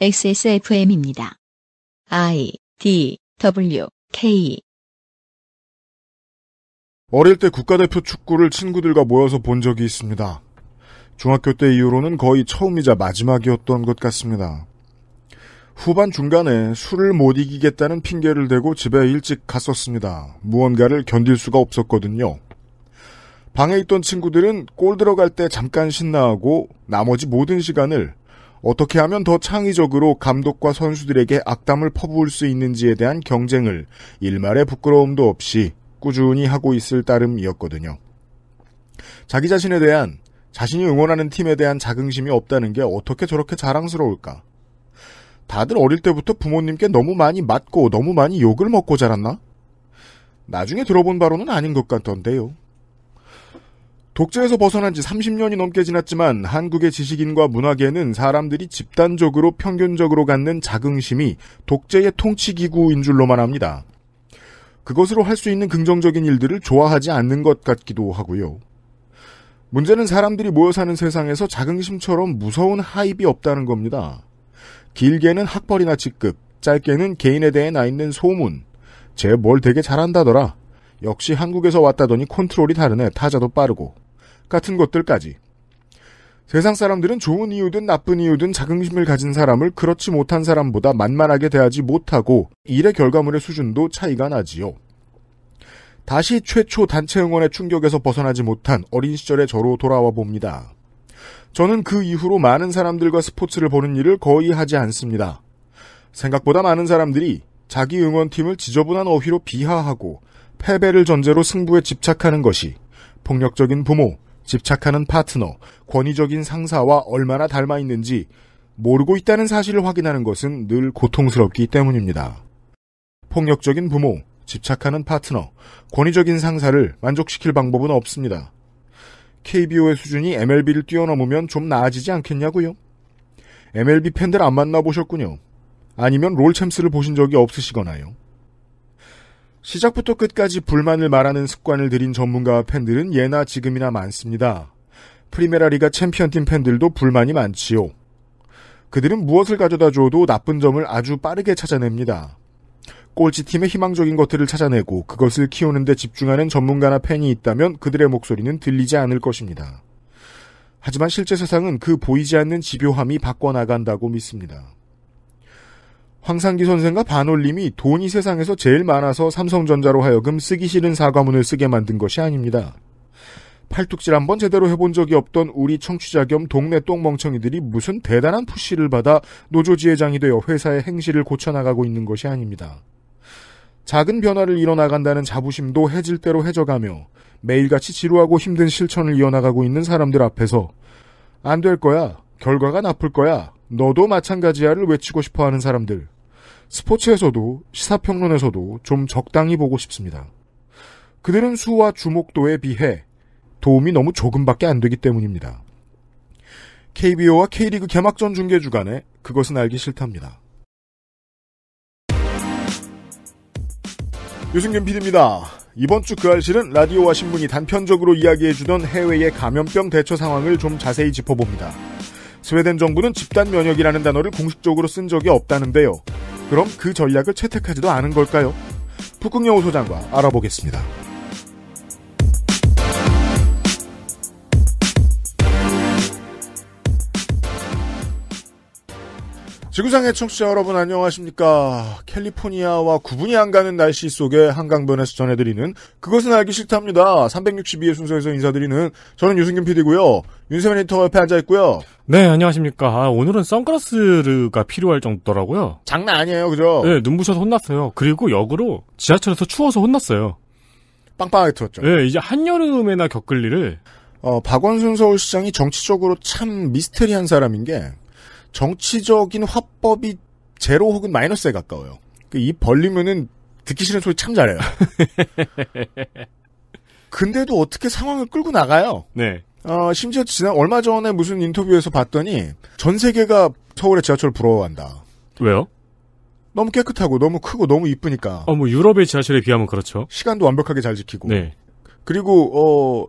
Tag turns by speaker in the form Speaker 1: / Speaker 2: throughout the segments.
Speaker 1: XSFM입니다. I D W K 어릴 때
Speaker 2: 국가대표 축구를 친구들과 모여서 본 적이 있습니다. 중학교 때 이후로는 거의 처음이자 마지막이었던 것 같습니다. 후반 중간에 술을 못 이기겠다는 핑계를 대고 집에 일찍 갔었습니다. 무언가를 견딜 수가 없었거든요. 방에 있던 친구들은 골 들어갈 때 잠깐 신나하고 나머지 모든 시간을 어떻게 하면 더 창의적으로 감독과 선수들에게 악담을 퍼부을 수 있는지에 대한 경쟁을 일말의 부끄러움도 없이 꾸준히 하고 있을 따름이었거든요. 자기 자신에 대한 자신이 응원하는 팀에 대한 자긍심이 없다는 게 어떻게 저렇게 자랑스러울까? 다들 어릴 때부터 부모님께 너무 많이 맞고 너무 많이 욕을 먹고 자랐나? 나중에 들어본 바로는 아닌 것 같던데요. 독재에서 벗어난 지 30년이 넘게 지났지만 한국의 지식인과 문화계는 사람들이 집단적으로 평균적으로 갖는 자긍심이 독재의 통치기구인 줄로만 합니다. 그것으로 할 수 있는 긍정적인 일들을 좋아하지 않는 것 같기도 하고요. 문제는 사람들이 모여 사는 세상에서 자긍심처럼 무서운 하입이 없다는 겁니다. 길게는 학벌이나 직급, 짧게는 개인에 대해 나 있는 소문, 쟤 뭘 되게 잘한다더라, 역시 한국에서 왔다더니 컨트롤이 다르네, 타자도 빠르고, 같은 것들까지. 세상 사람들은 좋은 이유든 나쁜 이유든 자긍심을 가진 사람을 그렇지 못한 사람보다 만만하게 대하지 못하고 일의 결과물의 수준도 차이가 나지요. 다시 최초 단체 응원의 충격에서 벗어나지 못한 어린 시절의 저로 돌아와 봅니다. 저는 그 이후로 많은 사람들과 스포츠를 보는 일을 거의 하지 않습니다. 생각보다 많은 사람들이 자기 응원팀을 지저분한 어휘로 비하하고 패배를 전제로 승부에 집착하는 것이 폭력적인 부모, 집착하는 파트너, 권위적인 상사와 얼마나 닮아 있는지 모르고 있다는 사실을 확인하는 것은 늘 고통스럽기 때문입니다. 폭력적인 부모, 집착하는 파트너, 권위적인 상사를 만족시킬 방법은 없습니다. KBO의 수준이 MLB를 뛰어넘으면 좀 나아지지 않겠냐고요? MLB 팬들 안 만나보셨군요. 아니면 롤챔스를 보신 적이 없으시거나요. 시작부터 끝까지 불만을 말하는 습관을 들인 전문가와 팬들은 예나 지금이나 많습니다. 프리메라리가 챔피언팀 팬들도 불만이 많지요. 그들은 무엇을 가져다 줘도 나쁜 점을 아주 빠르게 찾아냅니다. 꼴찌팀의 희망적인 것들을 찾아내고 그것을 키우는데 집중하는 전문가나 팬이 있다면 그들의 목소리는 들리지 않을 것입니다. 하지만 실제 세상은 그 보이지 않는 집요함이 바꿔나간다고 믿습니다. 황상기 선생과 반올림이 돈이 세상에서 제일 많아서 삼성전자로 하여금 쓰기 싫은 사과문을 쓰게 만든 것이 아닙니다. 팔뚝질 한번 제대로 해본 적이 없던 우리 청취자 겸 동네 똥멍청이들이 무슨 대단한 푸시를 받아 노조 지회장이 되어 회사의 행실을 고쳐나가고 있는 것이 아닙니다. 작은 변화를 이뤄나간다는 자부심도 해질 대로 해져가며 매일같이 지루하고 힘든 실천을 이어나가고 있는 사람들 앞에서 안 될 거야, 결과가 나쁠 거야, 너도 마찬가지야를 외치고 싶어 하는 사람들, 스포츠에서도 시사평론에서도 좀 적당히 보고 싶습니다. 그들은 수와 주목도에 비해 도움이 너무 조금밖에 안 되기 때문입니다. KBO와 K리그 개막전 중계 주간에 그것은 알기 싫답니다. 유승균 PD입니다. 이번 주 그 알실은 라디오와 신문이 단편적으로 이야기해주던 해외의 감염병 대처 상황을 좀 자세히 짚어봅니다. 스웨덴 정부는 집단 면역이라는 단어를 공식적으로 쓴 적이 없다는데요. 그럼 그 전략을 채택하지도 않은 걸까요? 북극여우 소장과 알아보겠습니다. 지구상의 청취자 여러분 안녕하십니까. 캘리포니아와 구분이 안 가는 날씨 속에 한강변에서 전해드리는 그것은 알기 싫답니다. 3 6 2의 순서에서 인사드리는 저는 유승균 PD고요. 윤세민 리터 옆에 앉아있고요.
Speaker 3: 네, 안녕하십니까. 아, 오늘은 선글라스가 필요할 정도더라고요.
Speaker 2: 장난 아니에요, 그죠? 네,
Speaker 3: 눈부셔서 혼났어요.
Speaker 2: 그리고 역으로 지하철에서 추워서 혼났어요. 빵빵하게 틀었죠. 네, 이제 한여름에나 겪을 일을. 어, 박원순 서울시장이 정치적으로 참미스터리한 사람인 게 정치적인 화법이 제로 혹은 마이너스에 가까워요. 입 그러니까 벌리면은 듣기 싫은 소리 참 잘해요. 근데도 어떻게 상황을 끌고 나가요? 네. 어, 심지어 지난 얼마 전에 무슨 인터뷰에서 봤더니 전 세계가 서울의 지하철 을 부러워한다. 왜요? 너무 깨끗하고 너무 크고 너무 이쁘니까. 어, 뭐 유럽의 지하철에 비하면 그렇죠. 시간도 완벽하게 잘 지키고. 네. 그리고 어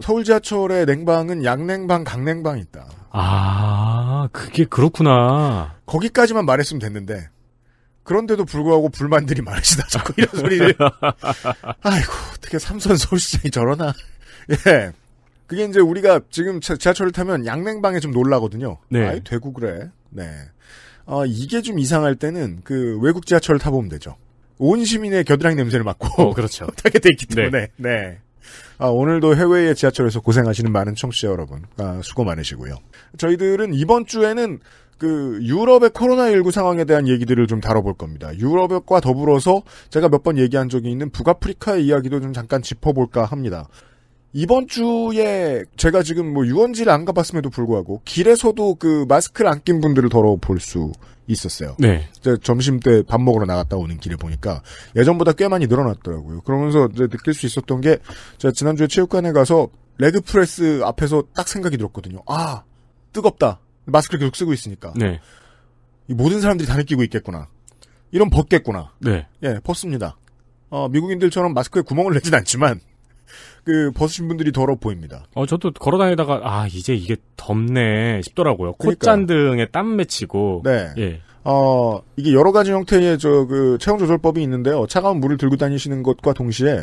Speaker 2: 서울 지하철의 냉방은 양냉방, 강냉방이 있다.
Speaker 3: 아. 그게 그렇구나.
Speaker 2: 거기까지만 말했으면 됐는데. 그런데도 불구하고 불만들이 많으시다. 자꾸 이런 소리를. 아이고, 어떻게 삼선 서울시장이 저러나. 예. 그게 이제 우리가 지금 지하철을 타면 양냉방에 좀 놀라거든요. 네. 아이, 되고 그래. 네. 어, 이게 좀 이상할 때는 그 외국 지하철을 타보면 되죠. 온 시민의 겨드랑이 냄새를 맡고. 어, 그렇죠. 타게 돼 있기 네. 때문에. 네. 네. 아, 오늘도 해외의 지하철에서 고생하시는 많은 청취자 여러분, 아, 수고 많으시고요. 저희들은 이번 주에는 그 유럽의 코로나19 상황에 대한 얘기들을 좀 다뤄볼 겁니다. 유럽과 더불어서 제가 몇 번 얘기한 적이 있는 북아프리카의 이야기도 좀 잠깐 짚어볼까 합니다. 이번 주에 제가 지금 뭐 유원지를 안 가봤음에도 불구하고 길에서도 그 마스크를 안 낀 분들을 더러 볼수 있었어요. 네. 점심 때 밥 먹으러 나갔다 오는 길을 보니까 예전보다 꽤 많이 늘어났더라고요. 그러면서 이제 느낄 수 있었던 게 제가 지난주에 체육관에 가서 레드 프레스 앞에서 딱 생각이 들었거든요. 아 뜨겁다. 마스크를 계속 쓰고 있으니까. 네. 모든 사람들이 다 느끼고 있겠구나. 이런 벗겠구나. 네. 예, 벗습니다. 어, 미국인들처럼 마스크에 구멍을 내진 않지만 그 벗으신 분들이 더러 보입니다.
Speaker 3: 어, 저도 걸어 다니다가 아 이제 이게 덥네 싶더라고요. 콧잔등에 땀 맺히고. 네. 예.
Speaker 2: 어 이게 여러 가지 형태의 저그 체온 조절법이 있는데요. 차가운 물을 들고 다니시는 것과 동시에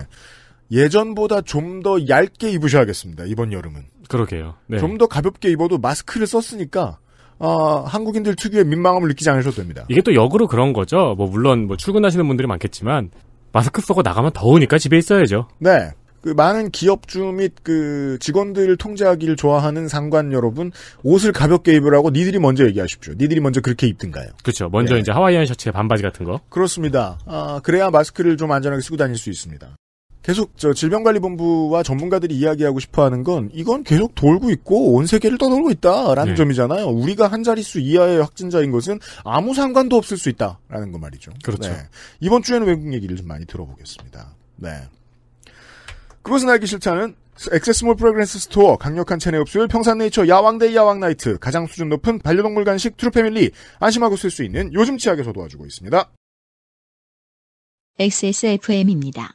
Speaker 2: 예전보다 좀 더 얇게 입으셔야겠습니다. 이번 여름은.
Speaker 3: 그러게요. 네. 좀
Speaker 2: 더 가볍게 입어도 마스크를 썼으니까 어, 한국인들 특유의 민망함을 느끼지 않으셔도 됩니다.
Speaker 3: 이게 또 역으로 그런 거죠. 뭐 물론 뭐 출근하시는 분들이 많겠지만 마스크 쓰고 나가면 더우니까 집에 있어야죠.
Speaker 2: 네. 그 많은 기업주 및 그 직원들을 통제하기를 좋아하는 상관 여러분 옷을 가볍게 입으라고 니들이 먼저 얘기하십시오. 니들이 먼저 그렇게 입든가요?
Speaker 3: 그렇죠. 먼저 네. 이제 하와이안 셔츠에 반바지 같은 거.
Speaker 2: 그렇습니다. 아, 그래야 마스크를 좀 안전하게 쓰고 다닐 수 있습니다. 계속 저 질병관리본부와 전문가들이 이야기하고 싶어하는 건 이건 계속 돌고 있고 온 세계를 떠돌고 있다라는 네. 점이잖아요. 우리가 한 자릿수 이하의 확진자인 것은 아무 상관도 없을 수 있다라는 거 말이죠. 그렇죠. 네. 이번 주에는 외국 얘기를 좀 많이 들어보겠습니다. 네. 그것은 알기 싫다는 액세스몰 프레그랜스 스토어, 강력한 체내 흡수율, 평산네이처 야왕데이 야왕나이트, 가장 수준 높은 반려동물 간식 트루패밀리, 안심하고 쓸 수 있는 요즘 치약에서 도와주고 있습니다.
Speaker 4: XSFM입니다.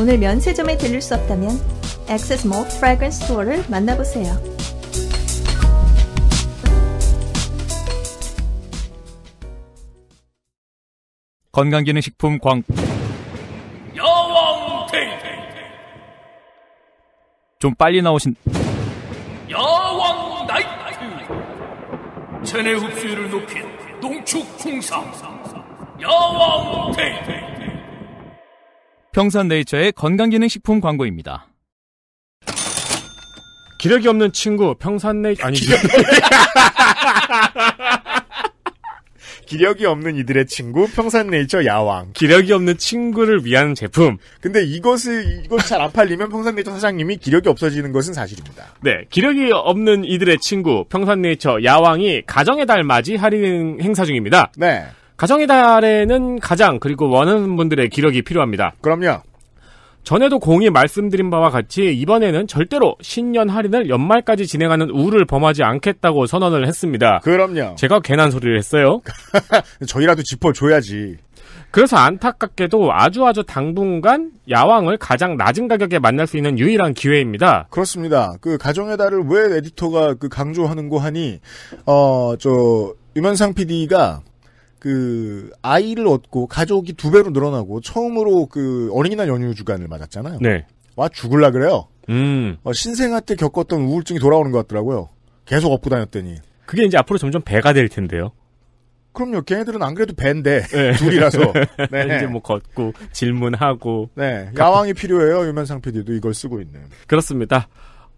Speaker 4: 오늘 면세점에 들릴 수 없다면 액세스몰 프레그랜스 스토어를 만나보세요.
Speaker 3: 건강기능식품 광
Speaker 1: 여왕 테이테
Speaker 3: 좀 빨리 나오신 야왕 나이트 체내
Speaker 1: 흡수율을 높인 농축 홍삼 야왕 테이테
Speaker 3: 평산네이처의 건강기능식품 광고입니다. 기력이 없는 친구 평산네이처 아니 기력...
Speaker 2: 기력이 없는 이들의 친구 평산네이처 야왕. 기력이 없는 친구를 위한 제품. 근데 이것을 이것 잘안 팔리면 평산네이처 사장님이 기력이 없어지는 것은 사실입니다.
Speaker 3: 네, 기력이 없는 이들의 친구 평산네이처 야왕이 가정의 달 맞이 할인 행사 중입니다. 네. 가정의 달에는 가장 그리고 원하는 분들의 기력이 필요합니다. 그럼요. 전에도 공이 말씀드린 바와 같이 이번에는 절대로 신년 할인을 연말까지 진행하는 우를 범하지 않겠다고 선언을 했습니다. 그럼요. 제가 괜한 소리를 했어요. 저희라도 짚어줘야지. 그래서 안타깝게도 아주 아주 당분간 야왕을 가장 낮은 가격에 만날 수 있는 유일한 기회입니다.
Speaker 2: 그렇습니다. 그 가정의 달을 왜 에디터가 그 강조하는 거 하니 어저 유면상 PD가 그 아이를 얻고 가족이 두 배로 늘어나고 처음으로 그 어린이날 연휴 주간을 맞았잖아요. 네. 와 죽을라 그래요. 음. 어, 신생아 때 겪었던 우울증이 돌아오는 것 같더라고요. 계속 업고 다녔더니.
Speaker 3: 그게 이제 앞으로 점점 배가 될 텐데요.
Speaker 2: 그럼요. 걔네들은 안 그래도 배인데 네. 둘이라서 네. 이제 뭐
Speaker 3: 걷고 질문하고. 네. 야왕이 필요해요. 유면상 PD도 이걸 쓰고 있는. 그렇습니다.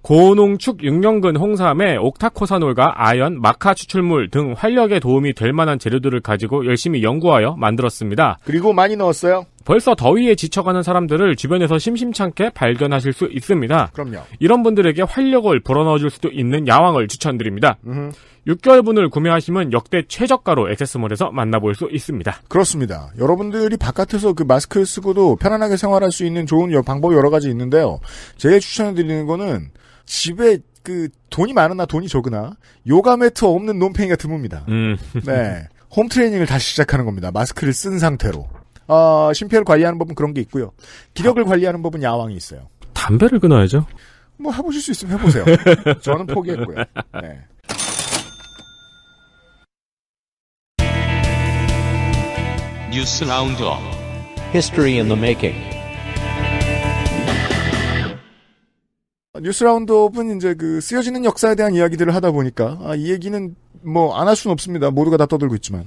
Speaker 3: 고농축 육년근 홍삼에 옥타코사놀과 아연, 마카 추출물 등 활력에 도움이 될 만한 재료들을 가지고 열심히 연구하여 만들었습니다.
Speaker 2: 그리고 많이 넣었어요.
Speaker 3: 벌써 더위에 지쳐가는 사람들을 주변에서 심심찮게 발견하실 수 있습니다. 그럼요. 이런 분들에게 활력을 불어넣어줄 수도 있는 야왕을 추천드립니다. 음. 6개월분을 구매하시면 역대 최저가로 액세스몰에서 만나볼 수 있습니다.
Speaker 2: 그렇습니다. 여러분들이 바깥에서 그 마스크를 쓰고도 편안하게 생활할 수 있는 좋은 방법이 여러 가지 있는데요. 제일 추천해드리는 거는 집에 그 돈이 많으나 돈이 적으나 요가 매트 없는 논팽이가 드뭅니다.
Speaker 1: 음. 네.
Speaker 2: 홈 트레이닝을 다시 시작하는 겁니다. 마스크를 쓴 상태로. 어, 심폐를 관리하는 법은 그런 게 있고요. 기력을 아, 관리하는 법은 야왕이 있어요. 담배를 끊어야죠. 뭐 해보실 수 있으면 해보세요. 저는 포기했고요.
Speaker 3: 네. 뉴스 라운드업.
Speaker 2: History i 뉴스 라운드업은 이제 그 쓰여지는 역사에 대한 이야기들을 하다 보니까 아, 이 얘기는 뭐 안 할 수는 없습니다. 모두가 다 떠들고 있지만.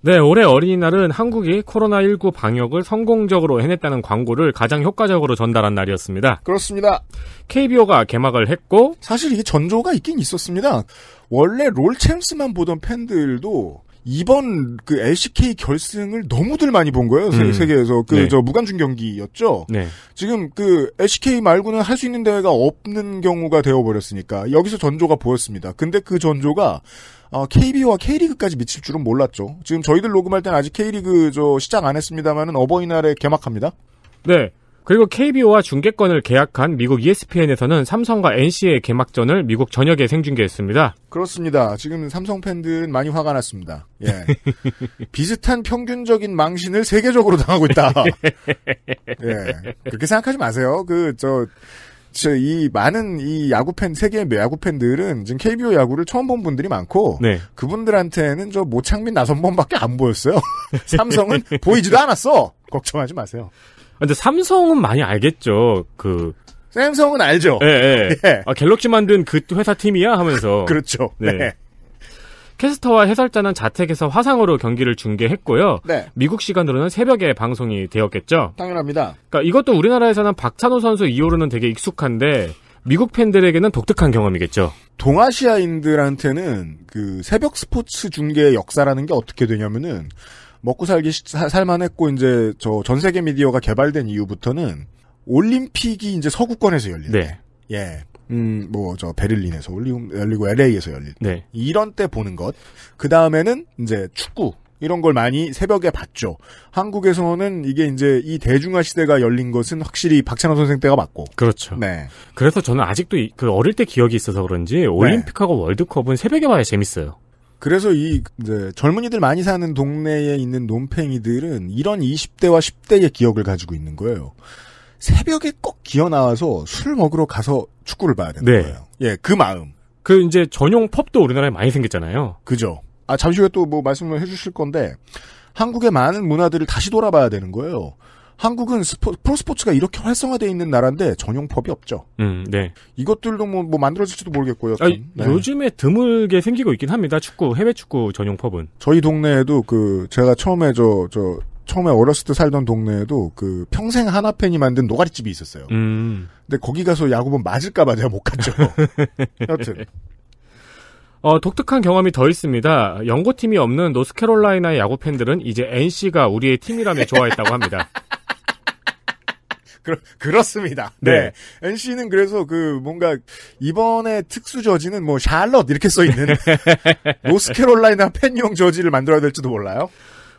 Speaker 3: 네, 올해 어린이날은 한국이 코로나19 방역을 성공적으로 해냈다는 광고를 가장 효과적으로 전달한 날이었습니다. 그렇습니다. KBO가
Speaker 2: 개막을 했고 사실 이게 전조가 있긴 있었습니다. 원래 롤챔스만 보던 팬들도 이번 그 LCK 결승을 너무들 많이 본 거예요. 음. 세계에서 그저 네. 무관중 경기였죠. 네. 지금 그 LCK 말고는 할 수 있는 대회가 없는 경우가 되어 버렸으니까 여기서 전조가 보였습니다. 근데 그 전조가 어, 아, KBO와 K리그까지 미칠 줄은 몰랐죠. 지금 저희들 녹음할 때는 아직 K리그 저 시작 안 했습니다만은 어버이날에 개막합니다.
Speaker 3: 네. 그리고 KBO와 중계권을 계약한 미국 ESPN에서는 삼성과 NC의 개막전을 미국 전역에 생중계했습니다.
Speaker 2: 그렇습니다. 지금 삼성 팬들은 많이 화가 났습니다. 예. 비슷한 평균적인 망신을 세계적으로 당하고 있다. 예. 그렇게 생각하지 마세요. 그, 저, 이 많은 이 야구 팬 세계의 야구 팬들은 지금 KBO 야구를 처음 본 분들이 많고 네. 그분들한테는 저 모창민 나선범밖에 안 보였어요. 삼성은 보이지도 않았어. 걱정하지 마세요.
Speaker 3: 근데 삼성은 많이 알겠죠. 그 삼성은 알죠. 예, 예. 예. 아, 갤럭시 만든 그 회사 팀이야 하면서. 그렇죠. 네. 네. 캐스터와 해설자는 자택에서 화상으로 경기를 중계했고요. 네. 미국 시간으로는 새벽에 방송이 되었겠죠. 당연합니다. 그러니까 이것도 우리나라에서는 박찬호 선수 이후로는 되게 익숙한데 미국 팬들에게는 독특한 경험이겠죠.
Speaker 2: 동아시아인들한테는 그 새벽 스포츠 중계의 역사라는 게 어떻게 되냐면은 먹고 살기 살만했고 이제 저 전 세계 미디어가 개발된 이후부터는 올림픽이 이제 서구권에서 열리 네. 예. 음, 뭐, 저, 베를린에서 올리고, 열리고, LA에서 열릴 때. 네. 이런 때 보는 것. 그 다음에는, 이제, 축구. 이런 걸 많이 새벽에 봤죠. 한국에서는 이게 이제 이 대중화 시대가 열린 것은 확실히 박찬호 선생 때가 맞고. 그렇죠. 네. 그래서 저는 아직도
Speaker 3: 그 어릴 때 기억이 있어서 그런지 네. 올림픽하고 네. 월드컵은 새벽에 봐야 재밌어요.
Speaker 2: 그래서 이 이제 젊은이들 많이 사는 동네에 있는 논팽이들은 이런 20대와 10대의 기억을 가지고 있는 거예요. 새벽에 꼭 기어 나와서 술 먹으러 가서 축구를 봐야 되는 네.
Speaker 3: 거예요. 예, 그 마음. 그 이제 전용 펍도 우리나라에 많이 생겼잖아요. 그죠.
Speaker 2: 아 잠시 후에 또 뭐 말씀을 해주실 건데 한국의 많은 문화들을 다시 돌아봐야 되는 거예요. 한국은 스포, 프로스포츠가 이렇게 활성화되어 있는 나라인데 전용법이 없죠. 음, 네. 이것들도 뭐, 뭐 만들어질지도 모르겠고요.
Speaker 1: 아, 네.
Speaker 3: 요즘에 드물게 생기고 있긴 합니다. 축구, 해외 축구 전용법은.
Speaker 2: 저희 동네에도 그, 제가 처음에 저, 저, 처음에 어렸을 때 살던 동네에도 그 평생 하나 팬이 만든 노가리집이 있었어요. 음. 근데 거기 가서 야구본 맞을까봐 제가 못 갔죠.
Speaker 1: 여튼.
Speaker 3: 어, 독특한 경험이 더 있습니다. 연고팀이 없는 노스캐롤라이나의 야구 팬들은 이제 NC가 우리의 팀이라며 좋아했다고 합니다.
Speaker 2: 그렇, 그렇습니다. 네. 네. NC는 그래서 그 뭔가 이번에 특수 저지는 뭐 샬럿 이렇게 써 있는
Speaker 1: 로스캐롤라이나
Speaker 2: 팬용 저지를 만들어야 될지도 몰라요.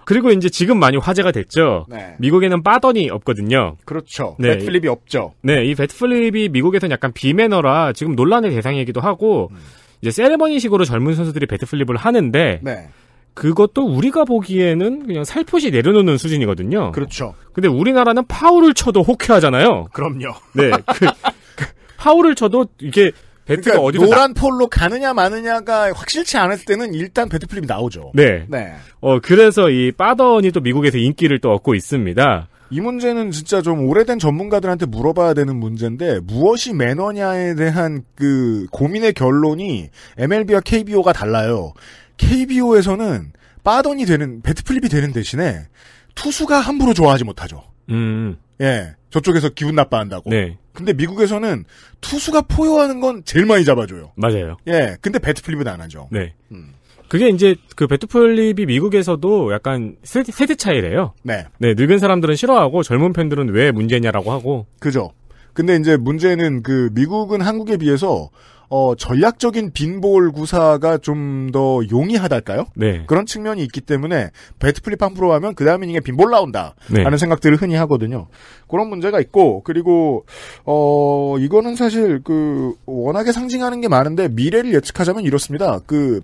Speaker 2: 그리고 이제 지금 많이 화제가 됐죠. 네. 미국에는
Speaker 3: 빠던이 없거든요. 그렇죠. 네. 배트플립이 없죠. 네, 이 배트플립이 미국에서는 약간 비매너라 지금 논란의 대상이기도 하고 음. 이제 세레머니식으로 젊은 선수들이 배트플립을 하는데 네. 그것도 우리가 보기에는 그냥 살포시 내려놓는 수준이거든요. 그렇죠. 근데 우리나라는 파울을 쳐도 호쾌하잖아요. 그럼요. 네. 그, 그 파울을 쳐도 이게 배트가 그러니까 어디로 노란 나...
Speaker 2: 폴로 가느냐 마느냐가 확실치 않을 때는 일단 배트 플립이 나오죠. 네. 네.
Speaker 3: 어 그래서 이빠던이또 미국에서 인기를 또 얻고 있습니다.
Speaker 2: 이 문제는 진짜 좀 오래된 전문가들한테 물어봐야 되는 문제인데 무엇이 매너냐에 대한 그 고민의 결론이 MLB와 KBO가 달라요. KBO에서는 빠돈이 되는 배트플립이 되는 대신에 투수가 함부로 좋아하지 못하죠. 음. 예. 저쪽에서 기분 나빠한다고. 네. 근데 미국에서는 투수가 포효하는 건 제일 많이 잡아줘요. 맞아요. 예. 근데 배트플립은 안 하죠. 네. 음. 그게 이제
Speaker 3: 그 배트플립이 미국에서도 약간 세대 차이래요. 네. 네. 늙은 사람들은 싫어하고 젊은 팬들은 왜 문제냐라고 하고.
Speaker 2: 그죠. 근데 이제 문제는 그 미국은 한국에 비해서 어, 전략적인 빈볼 구사가 좀 더 용이하달까요? 네. 그런 측면이 있기 때문에 배트플립 함부로 하면 그 다음 이닝에 빈볼 나온다. 네. 라는 생각들을 흔히 하거든요. 그런 문제가 있고 그리고 어, 이거는 사실 그 워낙에 상징하는 게 많은데 미래를 예측하자면 이렇습니다. 그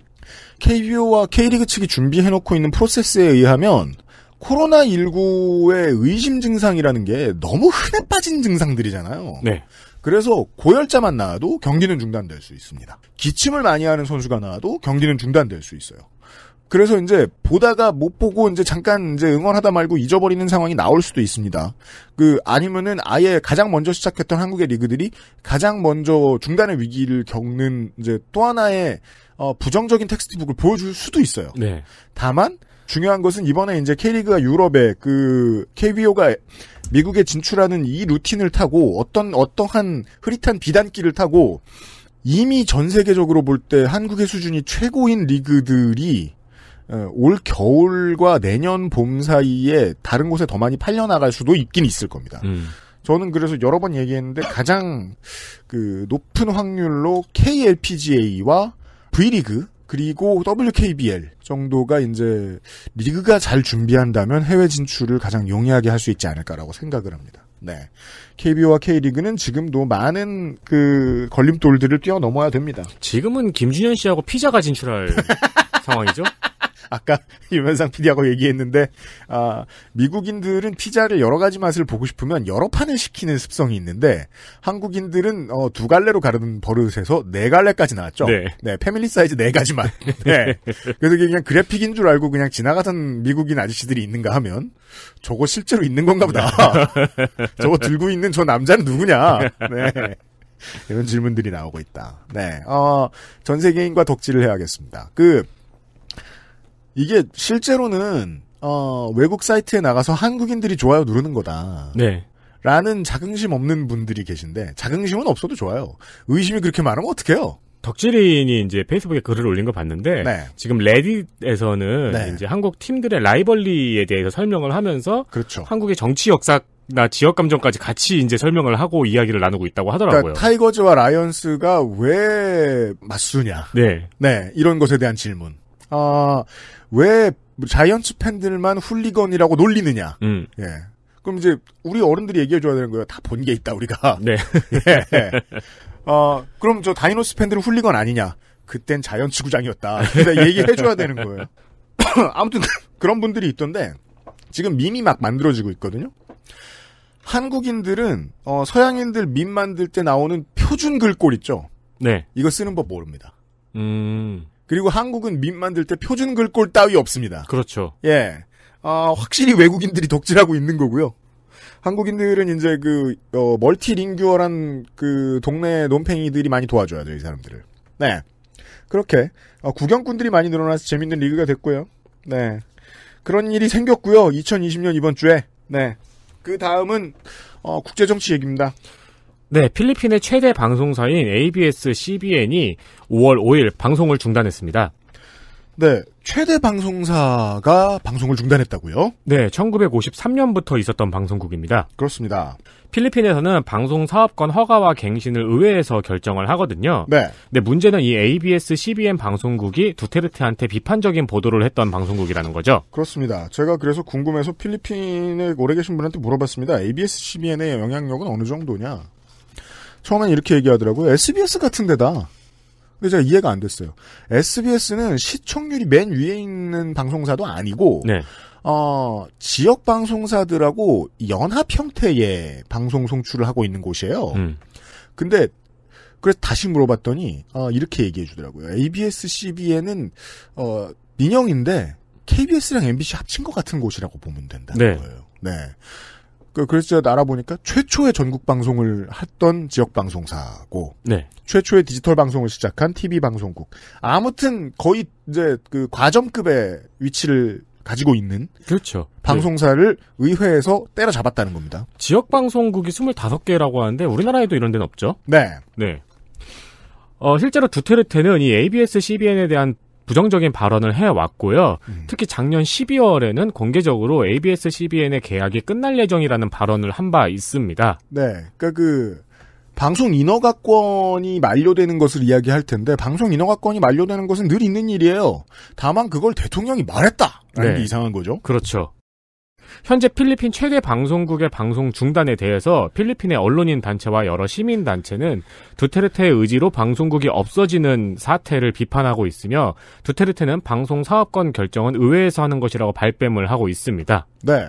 Speaker 2: KBO와 K리그 측이 준비해 놓고 있는 프로세스에 의하면 코로나19의 의심 증상이라는 게 너무 흔해 빠진 증상들이잖아요. 네. 그래서 고열자만 나와도 경기는 중단될 수 있습니다. 기침을 많이 하는 선수가 나와도 경기는 중단될 수 있어요. 그래서 이제 보다가 못 보고 이제 잠깐 이제 응원하다 말고 잊어버리는 상황이 나올 수도 있습니다. 그 아니면은 아예 가장 먼저 시작했던 한국의 리그들이 가장 먼저 중단의 위기를 겪는 이제 또 하나의 어 부정적인 텍스트북을 보여줄 수도 있어요. 네. 다만 중요한 것은 이번에 이제 K리그가 유럽에 그 KBO가 미국에 진출하는 이 루틴을 타고 어떤 어떠한 흐릿한 비단길을 타고 이미 전 세계적으로 볼 때 한국의 수준이 최고인 리그들이 어, 올 겨울과 내년 봄 사이에 다른 곳에 더 많이 팔려 나갈 수도 있긴 있을 겁니다. 음. 저는 그래서 여러 번 얘기했는데 가장 그 높은 확률로 KLPGA와 V리그 그리고 WKBL 정도가 이제 리그가 잘 준비한다면 해외 진출을 가장 용이하게 할 수 있지 않을까라고 생각을 합니다. 네. KBO와 K리그는 지금도 많은 그 걸림돌들을 뛰어넘어야 됩니다. 지금은 김준현 씨하고 피자가 진출할 상황이죠? 아까 유면상 PD하고 얘기했는데 아, 미국인들은 피자를 여러 가지 맛을 보고 싶으면 여러 판을 시키는 습성이 있는데 한국인들은 어, 두 갈래로 가르는 버릇에서 네 갈래까지 나왔죠. 네. 네 패밀리 사이즈 네 가지 맛. 네. 네. 그래서 그냥 그래픽인 줄 알고 그냥 지나가던 미국인 아저씨들이 있는가 하면 저거 실제로 있는 건가 보다. 저거 들고 있는 저 남자는 누구냐. 네. 이런 질문들이 나오고 있다. 네. 어, 전 세계인과 덕질을 해야겠습니다. 그, 이게 실제로는 어, 외국 사이트에 나가서 한국인들이 좋아요 누르는 거다. 네. 라는 자긍심 없는 분들이 계신데 자긍심은 없어도 좋아요. 의심이 그렇게 많으면 어떡해요? 덕질인이 이제 페이스북에 글을 올린 거 봤는데 네. 지금 레딧에서는
Speaker 3: 네. 이제 한국 팀들의 라이벌리에 대해서 설명을 하면서 그렇죠. 한국의 정치 역사 나 지역 감정까지 같이 이제 설명을 하고 이야기를 나누고 있다고 그러니까 하더라고요. 그러니까
Speaker 2: 타이거즈와 라이언스가 왜 맞수냐? 네. 네, 이런 것에 대한 질문. 아, 어, 왜 자이언츠 팬들만 훌리건이라고 놀리느냐. 음. 예. 그럼 이제 우리 어른들이 얘기해줘야 되는 거예요. 다 본 게 있다 우리가. 네. 예. 어, 그럼 저 다이노스 팬들은 훌리건 아니냐? 그땐 자이언츠 구장이었다. 얘기해줘야 되는 거예요. 아무튼 그런 분들이 있던데 지금 밈이 막 만들어지고 있거든요. 한국인들은 어, 서양인들 밈 만들 때 나오는 표준 글꼴 있죠. 네. 이거 쓰는 법 모릅니다. 음. 그리고 한국은 민 만들 때 표준 글꼴 따위 없습니다. 그렇죠. 예. 어, 확실히 외국인들이 독질하고 있는 거고요. 한국인들은 이제 그, 어, 멀티링규얼한 그 동네 논팽이들이 많이 도와줘야 돼요, 이 사람들을. 네. 그렇게, 어, 구경꾼들이 많이 늘어나서 재밌는 리그가 됐고요. 네. 그런 일이 생겼고요. 2020년 이번 주에. 네. 그 다음은, 어, 국제정치 얘기입니다.
Speaker 3: 네, 필리핀의 최대 방송사인 ABS CBN이 5월 5일 방송을 중단했습니다.
Speaker 2: 네, 최대 방송사가 방송을 중단했다고요?
Speaker 3: 네, 1953년부터 있었던 방송국입니다. 그렇습니다. 필리핀에서는 방송 사업권 허가와 갱신을 의회에서 결정을 하거든요. 네. 근데 문제는 이 ABS CBN 방송국이 두테르테한테 비판적인 보도를 했던 방송국이라는 거죠.
Speaker 2: 그렇습니다. 제가 그래서 궁금해서 필리핀에 오래 계신 분한테 물어봤습니다. ABS CBN의 영향력은 어느 정도냐? 처 성환 이렇게 얘기하더라고요. SBS 같은 데다. 근데 제가 이해가 안 됐어요. SBS는 시청률이 맨 위에 있는 방송사도 아니고 네. 어, 지역 방송사들하고 연합 형태의 방송 송출을 하고 있는 곳이에요. 음. 근데 그래서 다시 물어봤더니 어, 이렇게 얘기해 주더라고요. ABS, CBN은 어, 민영인데 KBS랑 MBC 합친 것 같은 곳이라고 보면 된다는 네. 거예요. 네. 그, 그래서 제가 알아보니까 최초의 전국 방송을 했던 지역 방송사고, 네. 최초의 디지털 방송을 시작한 TV 방송국. 아무튼 거의 이제 그 과점급의 위치를 가지고 있는 그렇죠. 방송사를 네. 의회에서 때려잡았다는 겁니다. 지역 방송국이
Speaker 3: 25개라고 하는데 우리나라에도 이런 데는 없죠. 네. 네. 어, 실제로 두테르테는 이 ABS, CBN에 대한 부정적인 발언을 해왔고요. 음. 특히 작년 12월에는 공개적으로 ABS-CBN의 계약이 끝날 예정이라는 발언을 한 바 있습니다.
Speaker 2: 네. 그러니까 그 방송 인허가권이 만료되는 것을 이야기할 텐데 방송 인허가권이 만료되는 것은 늘 있는 일이에요. 다만 그걸 대통령이 말했다. 라는 네. 게
Speaker 3: 이상한 거죠. 그렇죠. 현재 필리핀
Speaker 2: 최대 방송국의
Speaker 3: 방송 중단에 대해서 필리핀의 언론인 단체와 여러 시민 단체는 두테르테의 의지로 방송국이 없어지는 사태를 비판하고 있으며 두테르테는 방송 사업권 결정은 의회에서 하는 것이라고 발뺌을 하고 있습니다.
Speaker 2: 네.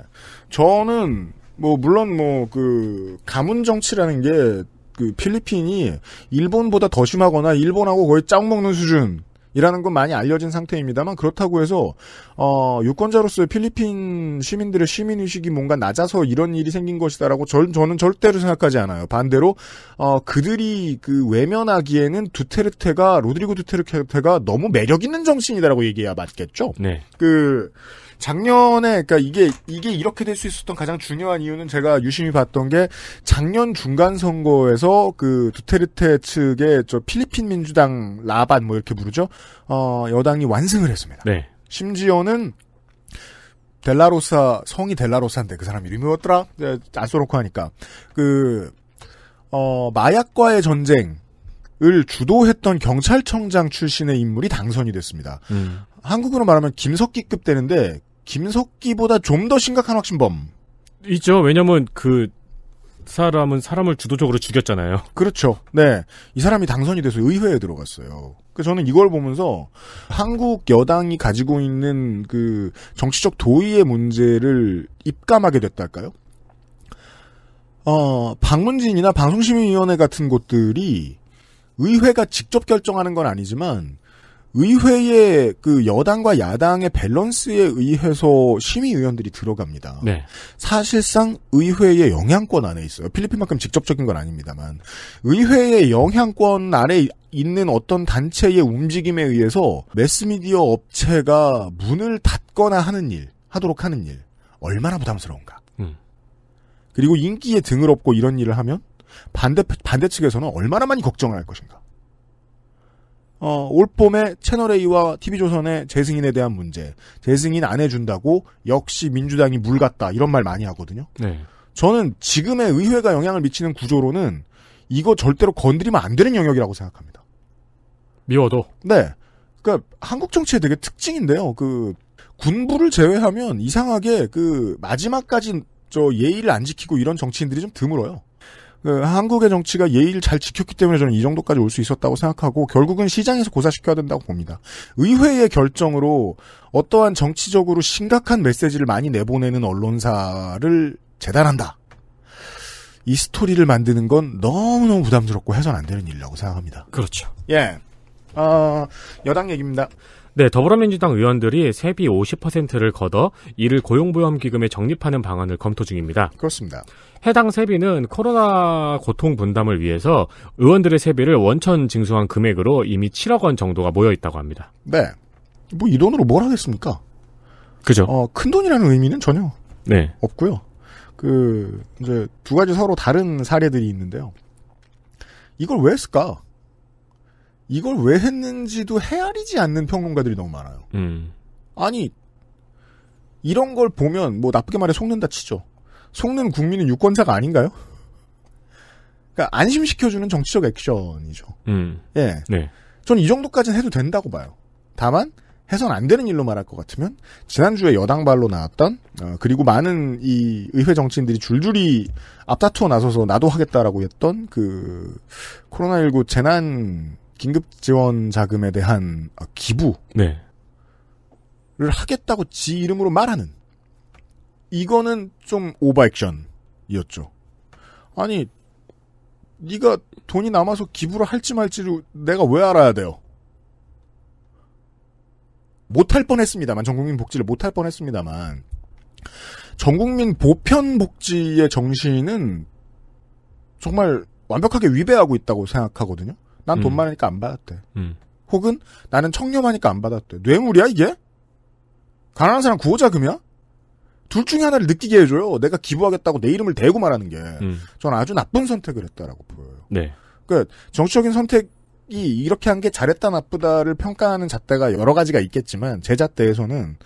Speaker 2: 저는 뭐 물론 뭐 그 가문 정치라는 게 그 필리핀이 일본보다 더 심하거나 일본하고 거의 짝 먹는 수준 이라는 건 많이 알려진 상태입니다만 그렇다고 해서 어, 유권자로서의 필리핀 시민들의 시민 의식이 뭔가 낮아서 이런 일이 생긴 것이다라고 절, 저는 절대로 생각하지 않아요. 반대로 어, 그들이 그 외면하기에는 두테르테가 로드리고 두테르테가 너무 매력 있는 정신이다라고 얘기해야 맞겠죠. 네. 그 작년에 그러니까 이게 이게 이렇게 될 수 있었던 가장 중요한 이유는 제가 유심히 봤던 게 작년 중간 선거에서 그 두테르테 측의 저 필리핀 민주당 라반 뭐 이렇게 부르죠. 어, 여당이 완승을 했습니다. 네. 심지어는 델라로사 성이 델라로사인데 그 사람 이름이 뭐더라? 안 써놓고 하니까 그 어, 마약과의 전쟁 을 주도했던 경찰청장 출신의 인물이 당선이 됐습니다. 음. 한국으로 말하면 김석기급 되는데 김석기보다 좀 더 심각한 확신범. 있죠. 왜냐면 그 사람은 사람을 주도적으로 죽였잖아요. 그렇죠. 네. 이 사람이 당선이 돼서 의회에 들어갔어요. 그 저는 이걸 보면서 한국 여당이 가지고 있는 그 정치적 도의의 문제를 입감하게 됐달까요? 어, 방문진이나 방송심의위원회 같은 곳들이 의회가 직접 결정하는 건 아니지만 의회의 그 여당과 야당의 밸런스에 의해서 심의위원들이 들어갑니다. 네. 사실상 의회의 영향권 안에 있어요. 필리핀만큼 직접적인 건 아닙니다만 의회의 영향권 안에 있는 어떤 단체의 움직임에 의해서 매스미디어 업체가 문을 닫거나 하는 일, 하도록 하는 일 얼마나 부담스러운가. 음. 그리고 인기에 등을 업고 이런 일을 하면 반대 반대 측에서는 얼마나 많이 걱정을 할 것인가. 어, 올 봄에 채널A와 TV조선의 재승인에 대한 문제. 재승인 안 해준다고 역시 민주당이 물갔다 이런 말 많이 하거든요. 네. 저는 지금의 의회가 영향을 미치는 구조로는 이거 절대로 건드리면 안 되는 영역이라고 생각합니다. 미워도? 네. 그러니까 한국 정치의 되게 특징인데요. 그 군부를 제외하면 이상하게 그 마지막까지 저 예의를 안 지키고 이런 정치인들이 좀 드물어요. 어, 한국의 정치가 예의를 잘 지켰기 때문에 저는 이 정도까지 올 수 있었다고 생각하고 결국은 시장에서 고사시켜야 된다고 봅니다. 의회의 결정으로 어떠한 정치적으로 심각한 메시지를 많이 내보내는 언론사를 재단한다. 이 스토리를 만드는 건 너무너무 부담스럽고 해선 안 되는 일이라고 생각합니다. 그렇죠. 예. 어, 여당 얘기입니다. 네,
Speaker 3: 더불어민주당 의원들이 세비 50%를 걷어 이를 고용보험기금에 적립하는 방안을 검토 중입니다. 그렇습니다. 해당 세비는 코로나 고통 분담을 위해서 의원들의 세비를 원천 징수한 금액으로 이미 7억 원 정도가 모여 있다고 합니다.
Speaker 2: 네. 뭐 이 돈으로 뭘 하겠습니까? 그죠. 어, 큰 돈이라는 의미는 전혀 네. 없고요. 그 이제 두 가지 서로 다른 사례들이 있는데요. 이걸 왜 했을까? 이걸 왜 했는지도 헤아리지 않는 평론가들이 너무 많아요. 음. 아니 이런 걸 보면 뭐 나쁘게 말해 속는다 치죠. 속는 국민은 유권자가 아닌가요? 그러니까 안심시켜주는 정치적 액션이죠. 음. 예. 네. 저이 정도까지는 해도 된다고 봐요. 다만 해선 안 되는 일로 말할 것 같으면 지난주에 여당발로 나왔던 어, 그리고 많은 이 의회 정치인들이 줄줄이 앞다투어 나서서 나도 하겠다라고 했던 그 코로나19 재난 긴급 지원 자금에 대한 어, 기부 네. 를 하겠다고 지 이름으로 말하는 이거는 좀오버액션이었죠 아니 네가 돈이 남아서 기부를 할지 말지를 내가 왜 알아야 돼요? 못할 뻔했습니다만 전국민 복지를 못할 뻔했습니다만 전국민 보편 복지의 정신은 정말 완벽하게 위배하고 있다고 생각하거든요. 난돈 음. 많으니까 안 받았대. 음. 혹은 나는 청렴하니까 안 받았대. 뇌물이야 이게? 가난한 사람 구호자금이야? 둘 중에 하나를 느끼게 해줘요. 내가 기부하겠다고 내 이름을 대고 말하는 게. 음. 저는 아주 나쁜 선택을 했다라고
Speaker 1: 보여요. 네.
Speaker 2: 그 정치적인 선택이 이렇게 한 게 잘했다 나쁘다를 평가하는 잣대가 여러 가지가 있겠지만 제 잣대에서는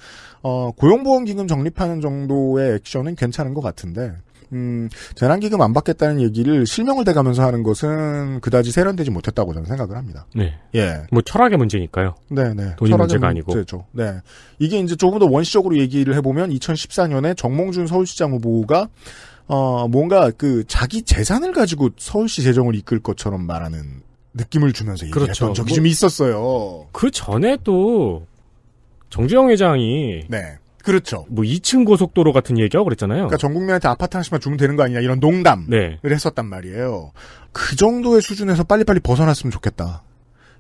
Speaker 2: 어, 고용보험기금 적립하는 정도의 액션은 괜찮은 것 같은데 음, 재난기금 안 받겠다는 얘기를 실명을 대가면서 하는 것은 그다지 세련되지 못했다고 저는 생각을 합니다.
Speaker 3: 네. 예. 뭐 철학의 문제니까요. 네네. 네. 돈이 문제가 아니고. 문제죠.
Speaker 2: 그렇죠. 네. 이게 이제 조금 더 원시적으로 얘기를 해보면 2014년에 정몽준 서울시장 후보가 어, 뭔가 그 자기 재산을 가지고 서울시 재정을 이끌 것처럼 말하는 느낌을 주면서 얘기했던 그렇죠. 적이 뭐, 좀 있었어요. 그 전에도 정주영 회장이 네. 그렇죠. 뭐 2층 고속도로 같은 얘기하고 그랬잖아요. 그러니까 전 국민한테 아파트 하나씩만 주면 되는 거 아니냐 이런 농담을 네. 했었단 말이에요. 그 정도의 수준에서 빨리빨리 벗어났으면 좋겠다.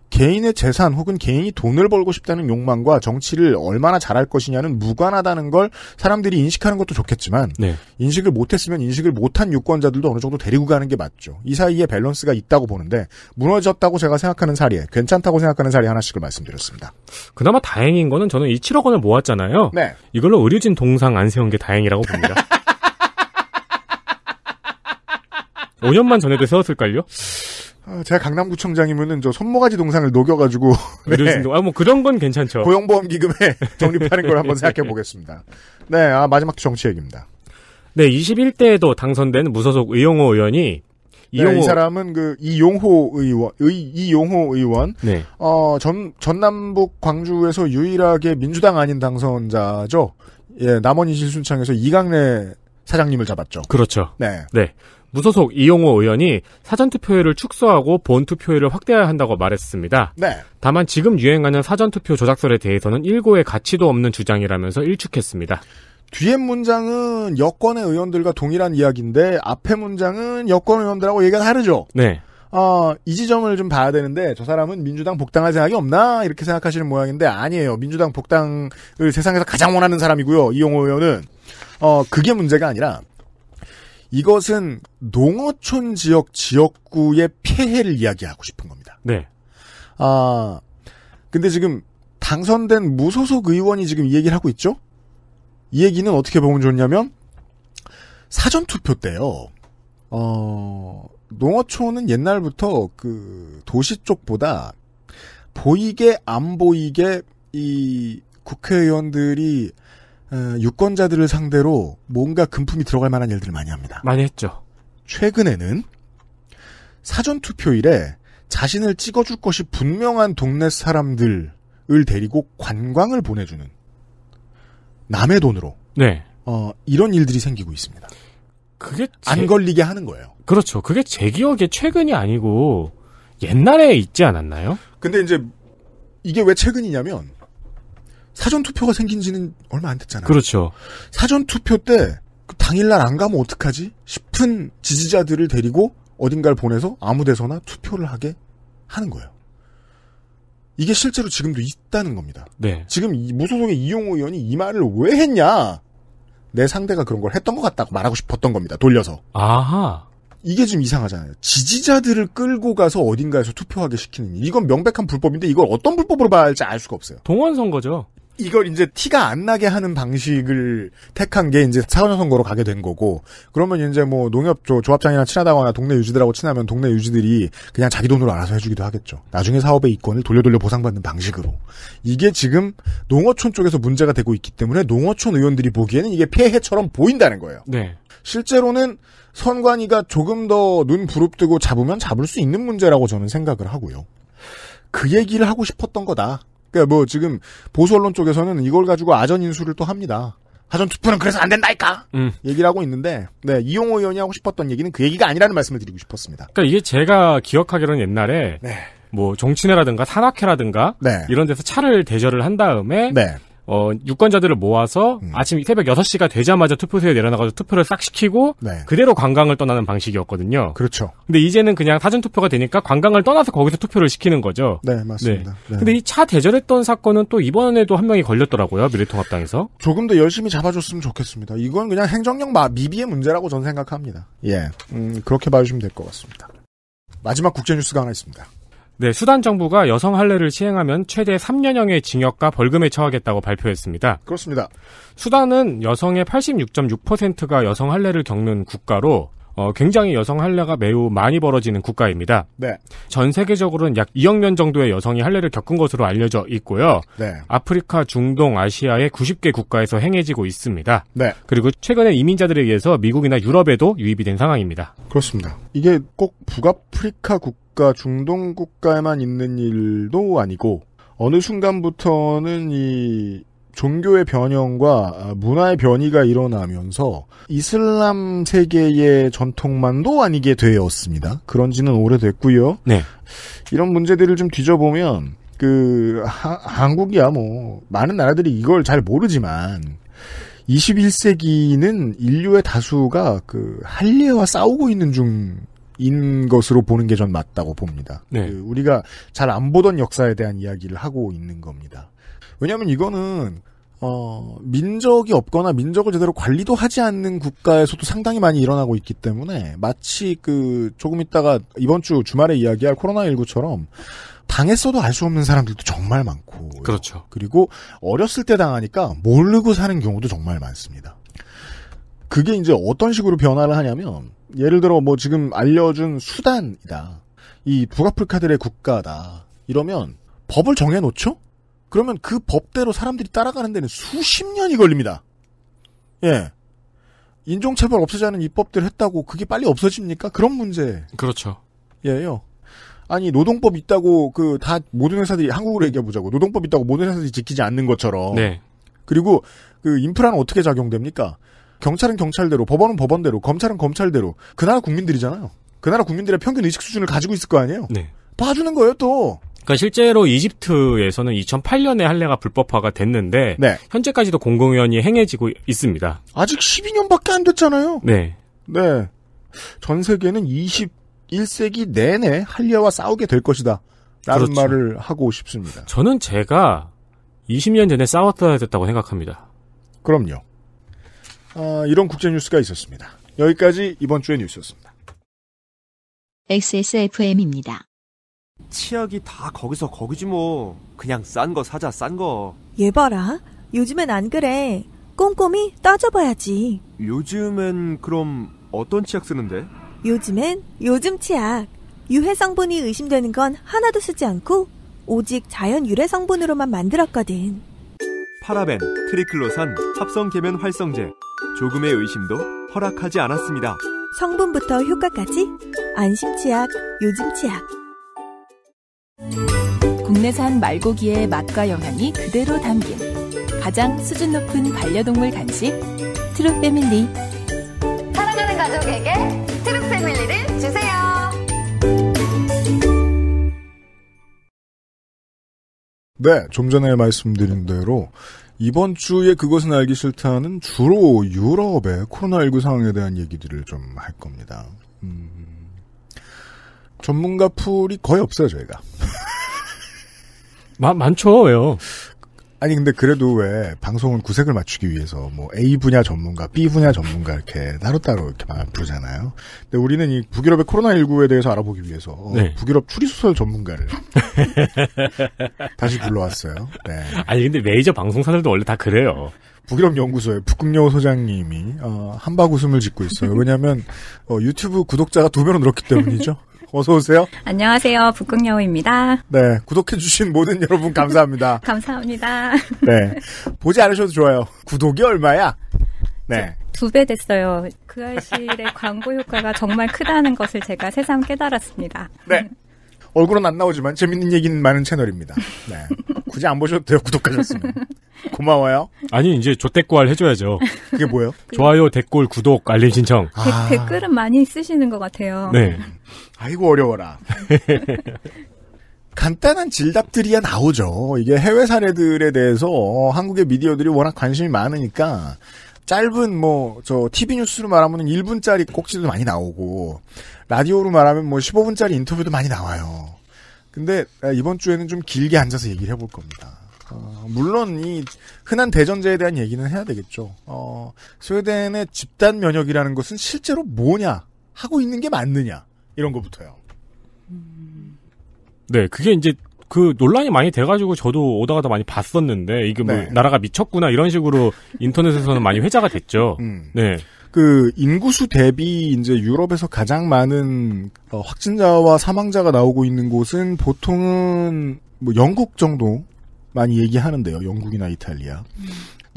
Speaker 2: 개인의 재산 혹은 개인이 돈을 벌고 싶다는 욕망과 정치를 얼마나 잘할 것이냐는 무관하다는 걸 사람들이 인식하는 것도 좋겠지만 네. 인식을 못했으면 인식을 못한 유권자들도 어느 정도 데리고 가는 게 맞죠. 이 사이에 밸런스가 있다고 보는데 무너졌다고 제가 생각하는 사례, 괜찮다고 생각하는 사례 하나씩을 말씀드렸습니다.
Speaker 3: 그나마 다행인 거는 저는 이 7억 원을 모았잖아요. 네. 이걸로 의료진 동상 안 세운 게 다행이라고 봅니다. 5년만 전에도 세웠을걸요?
Speaker 2: 아, 제가 강남구청장이면은 저 손모가지 동상을 녹여가지고 네. 아 뭐 그런 건 괜찮죠. 고용보험 기금에 적립하는 걸 한번 생각해 보겠습니다. 네, 아, 마지막 정치 얘기입니다. 네, 21대에도
Speaker 3: 당선된 무소속 의용호 의원이 네,
Speaker 2: 이용호 네, 이 사람은 그 이용호 의원, 의, 이용호 의원, 네. 어, 전 전남북 광주에서 유일하게 민주당 아닌 당선자죠. 예, 남원이 실순창에서 이강래 사장님을 잡았죠. 그렇죠. 네.
Speaker 3: 네. 무소속 이용호 의원이 사전투표율을 축소하고 본투표율을 확대해야 한다고 말했습니다. 네. 다만 지금 유행하는 사전투표 조작설에 대해서는 일고의 가치도 없는 주장이라면서
Speaker 2: 일축했습니다. 뒤에 문장은 여권의 의원들과 동일한 이야기인데 앞에 문장은 여권 의원들하고 얘기가 다르죠. 네. 어, 이 지점을 좀 봐야 되는데 저 사람은 민주당 복당할 생각이 없나 이렇게 생각하시는 모양인데 아니에요. 민주당 복당을 세상에서 가장 원하는 사람이고요. 이용호 의원은 어, 그게 문제가 아니라 이것은 농어촌 지역 지역구의 폐해를 이야기하고 싶은 겁니다. 네. 아, 근데 지금 당선된 무소속 의원이 지금 이 얘기를 하고 있죠? 이 얘기는 어떻게 보면 좋냐면, 사전투표 때요, 어, 농어촌은 옛날부터 그 도시 쪽보다 보이게 안 보이게 이 국회의원들이 어, 유권자들을 상대로 뭔가 금품이 들어갈 만한 일들을 많이 합니다. 많이 했죠. 최근에는 사전 투표일에 자신을 찍어줄 것이 분명한 동네 사람들을 데리고 관광을 보내주는 남의 돈으로 네. 어, 이런 일들이 생기고 있습니다.
Speaker 3: 그게 제... 안 걸리게 하는 거예요. 그렇죠. 그게 제 기억에 최근이 아니고 옛날에 있지
Speaker 2: 않았나요? 근데 이제 이게 왜 최근이냐면 사전 투표가 생긴 지는 얼마 안 됐잖아요. 그렇죠. 사전 투표 때 당일날 안 가면 어떡하지? 싶은 지지자들을 데리고 어딘가를 보내서 아무 데서나 투표를 하게 하는 거예요. 이게 실제로 지금도 있다는 겁니다. 네. 지금 이 무소속의 이용호 의원이 이 말을 왜 했냐? 내 상대가 그런 걸 했던 것 같다고 말하고 싶었던 겁니다. 돌려서. 아하. 이게 좀 이상하잖아요. 지지자들을 끌고 가서 어딘가에서 투표하게 시키는 일. 이건 명백한 불법인데 이걸 어떤 불법으로 봐야 할지 알 수가 없어요. 동원 선거죠. 이걸 이제 티가 안 나게 하는 방식을 택한 게 이제 사전 선거로 가게 된 거고 그러면 이제 뭐 농협 조, 조합장이나 친하다거나 동네 유지들하고 친하면 동네 유지들이 그냥 자기 돈으로 알아서 해주기도 하겠죠. 나중에 사업의 이권을 돌려 돌려 보상받는 방식으로 이게 지금 농어촌 쪽에서 문제가 되고 있기 때문에 농어촌 의원들이 보기에는 이게 폐해처럼 보인다는 거예요. 네. 실제로는 선관위가 조금 더 눈 부릅뜨고 잡으면 잡을 수 있는 문제라고 저는 생각을 하고요. 그 얘기를 하고 싶었던 거다. 그러니까 뭐 지금 보수 언론 쪽에서는 이걸 가지고 아전 인수를 또 합니다. 하전 투표는 그래서 안 된다니까 음. 얘기를 하고 있는데 네 이용호 의원이 하고 싶었던 얘기는 그 얘기가 아니라는 말씀을 드리고 싶었습니다.
Speaker 3: 그러니까 이게 제가 기억하기로는 옛날에 네. 뭐 정치회라든가 산악회라든가 네. 이런 데서 차를 대절을 한 다음에 네. 어, 유권자들을 모아서 음. 아침 새벽 6시가 되자마자 투표소에 내려나가서 투표를 싹 시키고 네. 그대로 관광을 떠나는 방식이었거든요. 그렇죠. 근데 이제는 그냥 사전 투표가 되니까 관광을 떠나서 거기서 투표를 시키는 거죠. 네, 맞습니다. 네. 네. 근데 이 차 대절했던 사건은 또 이번에도 한 명이 걸렸더라고요.
Speaker 2: 미래통합당에서. 조금 더 열심히 잡아줬으면 좋겠습니다. 이건 그냥 행정력 미비의 문제라고 저는 생각합니다. 예. 음, 그렇게 봐주시면 될 것 같습니다. 마지막 국제뉴스가 하나 있습니다. 네,
Speaker 3: 수단 정부가 여성 할례를 시행하면 최대 3년형의 징역과 벌금에 처하겠다고 발표했습니다. 그렇습니다. 수단은 여성의 86.6%가 여성 할례를 겪는 국가로 어, 굉장히 여성 할례가 매우 많이 벌어지는 국가입니다. 네. 전 세계적으로는 약 2억 명 정도의 여성이 할례를 겪은 것으로 알려져 있고요. 네. 아프리카, 중동, 아시아의 90개 국가에서 행해지고 있습니다. 네. 그리고 최근에 이민자들에 의해서 미국이나 유럽에도 유입이 된 상황입니다.
Speaker 2: 그렇습니다. 이게 꼭 북아프리카 국가, 중동 국가에만 있는 일도 아니고 어느 순간부터는 이 종교의 변형과 아, 문화의 변이가 일어나면서 이슬람 세계의 전통만도 아니게 되었습니다. 그런지는 오래됐고요. 네. 이런 문제들을 좀 뒤져보면 그 하, 한국이야 뭐 많은 나라들이 이걸 잘 모르지만 21세기는 인류의 다수가 그 할례와 싸우고 있는 중. 인 것으로 보는 게 전 맞다고 봅니다. 네. 그 우리가 잘 안 보던 역사에 대한 이야기를 하고 있는 겁니다. 왜냐하면 이거는 어, 민족이 없거나 민족을 제대로 관리도 하지 않는 국가에서도 상당히 많이 일어나고 있기 때문에 마치 그 조금 있다가 이번 주 주말에 이야기할 코로나19처럼 당했어도 알 수 없는 사람들도 정말 많고. 그렇죠. 그리고 어렸을 때 당하니까 모르고 사는 경우도 정말 많습니다. 그게 이제 어떤 식으로 변화를 하냐면 예를 들어 뭐 지금 알려준 수단이다. 이 북아프리카들의 국가다. 이러면 법을 정해놓죠? 그러면 그 법대로 사람들이 따라가는 데는 수십 년이 걸립니다. 예. 인종차별 없애자는 입법들 했다고 그게 빨리 없어집니까? 그런 문제. 그렇죠. 예요. 아니 노동법 있다고 그 다 모든 회사들이 한국으로 네. 얘기해 보자고 노동법 있다고 모든 회사들이 지키지 않는 것처럼. 네. 그리고 그 인프라는 어떻게 작용됩니까? 경찰은 경찰대로, 법원은 법원대로, 검찰은 검찰대로. 그 나라 국민들이잖아요. 그 나라 국민들의 평균 의식 수준을 가지고 있을 거 아니에요. 네. 봐주는 거예요 또.
Speaker 3: 그러니까 실제로 이집트에서는 2008년에 할례가 불법화가 됐는데 네. 현재까지도 공공연히 행해지고 있습니다.
Speaker 2: 아직 12년밖에 안 됐잖아요. 네. 네. 전 세계는 21세기 내내 할례와 싸우게 될 것이다. 라는 그렇죠. 말을 하고 싶습니다.
Speaker 3: 저는 제가 20년 전에 싸웠어야 됐다고 생각합니다.
Speaker 2: 그럼요. 아, 이런 국제 뉴스가 있었습니다. 여기까지 이번 주의 뉴스였습니다.
Speaker 4: XSFM입니다.
Speaker 2: 치약이 다 거기서 거기지 뭐. 그냥 싼 거 사자, 싼 거.
Speaker 4: 얘 봐라. 요즘엔
Speaker 2: 안 그래. 꼼꼼히 따져봐야지. 요즘엔 그럼 어떤 치약 쓰는데? 요즘엔 요즘 치약. 유해 성분이 의심되는 건 하나도 쓰지 않고 오직 자연 유래 성분으로만 만들었거든. 파라벤,
Speaker 3: 트리클로산, 합성 계면 활성제. 조금의 의심도 허락하지 않았습니다.
Speaker 4: 성분부터 효과까지 안심 치약, 요즘 치약. 국내산 말고기의 맛과 영양이 그대로 담긴 가장 수준 높은 반려동물 간식 트루 패밀리
Speaker 1: 사랑하는 가족에게 트루 패밀리를 주세요.
Speaker 2: 네, 좀 전에 말씀드린 대로 이번 주에 그것은 알기 싫다는 주로 유럽의 코로나19 상황에 대한 얘기들을 좀 할 겁니다. 음. 전문가 풀이 거의 없어요, 저희가. 마, 많죠, 왜요? 아니, 근데 그래도 왜, 방송은 구색을 맞추기 위해서, 뭐, A 분야 전문가, B 분야 전문가, 이렇게, 따로따로 이렇게 부르잖아요. 근데 우리는 이 북유럽의 코로나19에 대해서 알아보기 위해서, 네. 북유럽 추리소설 전문가를
Speaker 3: 다시 불러왔어요. 네. 아니, 근데 메이저 방송사들도 원래 다 그래요.
Speaker 2: 북유럽 연구소의 북극여우 소장님이 어, 한박 웃음을 짓고 있어요. 왜냐하면 어, 유튜브 구독자가 두 배로 늘었기 때문이죠. 어서 오세요.
Speaker 4: 안녕하세요. 북극여우입니다.
Speaker 2: 네, 구독해주신 모든 여러분 감사합니다.
Speaker 4: 감사합니다.
Speaker 2: 네, 보지 않으셔도 좋아요. 구독이 얼마야? 네.
Speaker 4: 두 배 됐어요. 그 아이실의 광고 효과가 정말 크다는 것을 제가 새삼 깨달았습니다.
Speaker 2: 네. 얼굴은 안 나오지만 재밌는 얘기는 많은 채널입니다. 네. 굳이 안 보셔도 돼요. 구독하셨으면. 고마워요.
Speaker 3: 아니 이제 조댓구 해줘야죠. 그게 뭐예요? 좋아요, 댓글, 구독, 알림 신청. 데, 아... 댓글은
Speaker 4: 많이 쓰시는 것 같아요. 네.
Speaker 2: 아이고 어려워라. 간단한 질답들이야 나오죠. 이게 해외 사례들에 대해서 어, 한국의 미디어들이 워낙 관심이 많으니까 짧은 뭐 저 TV 뉴스로 말하면 1분짜리 꼭지도 많이 나오고 라디오로 말하면 뭐 15분짜리 인터뷰도 많이 나와요. 근데 아, 이번 주에는 좀 길게 앉아서 얘기를 해볼 겁니다. 어, 물론 이 흔한 대전제에 대한 얘기는 해야 되겠죠. 어, 스웨덴의 집단 면역이라는 것은 실제로 뭐냐 하고 있는 게 맞느냐 이런 거부터요. 네, 그게
Speaker 3: 이제 그 논란이 많이 돼가지고 저도 오다 가다 많이 봤었는데 이게 그 뭐 네. 나라가 미쳤구나 이런 식으로 인터넷에서는 많이 회자가 됐죠. 음.
Speaker 2: 네. 그 인구수 대비 이제 유럽에서 가장 많은 어, 확진자와 사망자가 나오고 있는 곳은 보통은 뭐 영국 정도 많이 얘기하는데요. 영국이나 이탈리아. 음.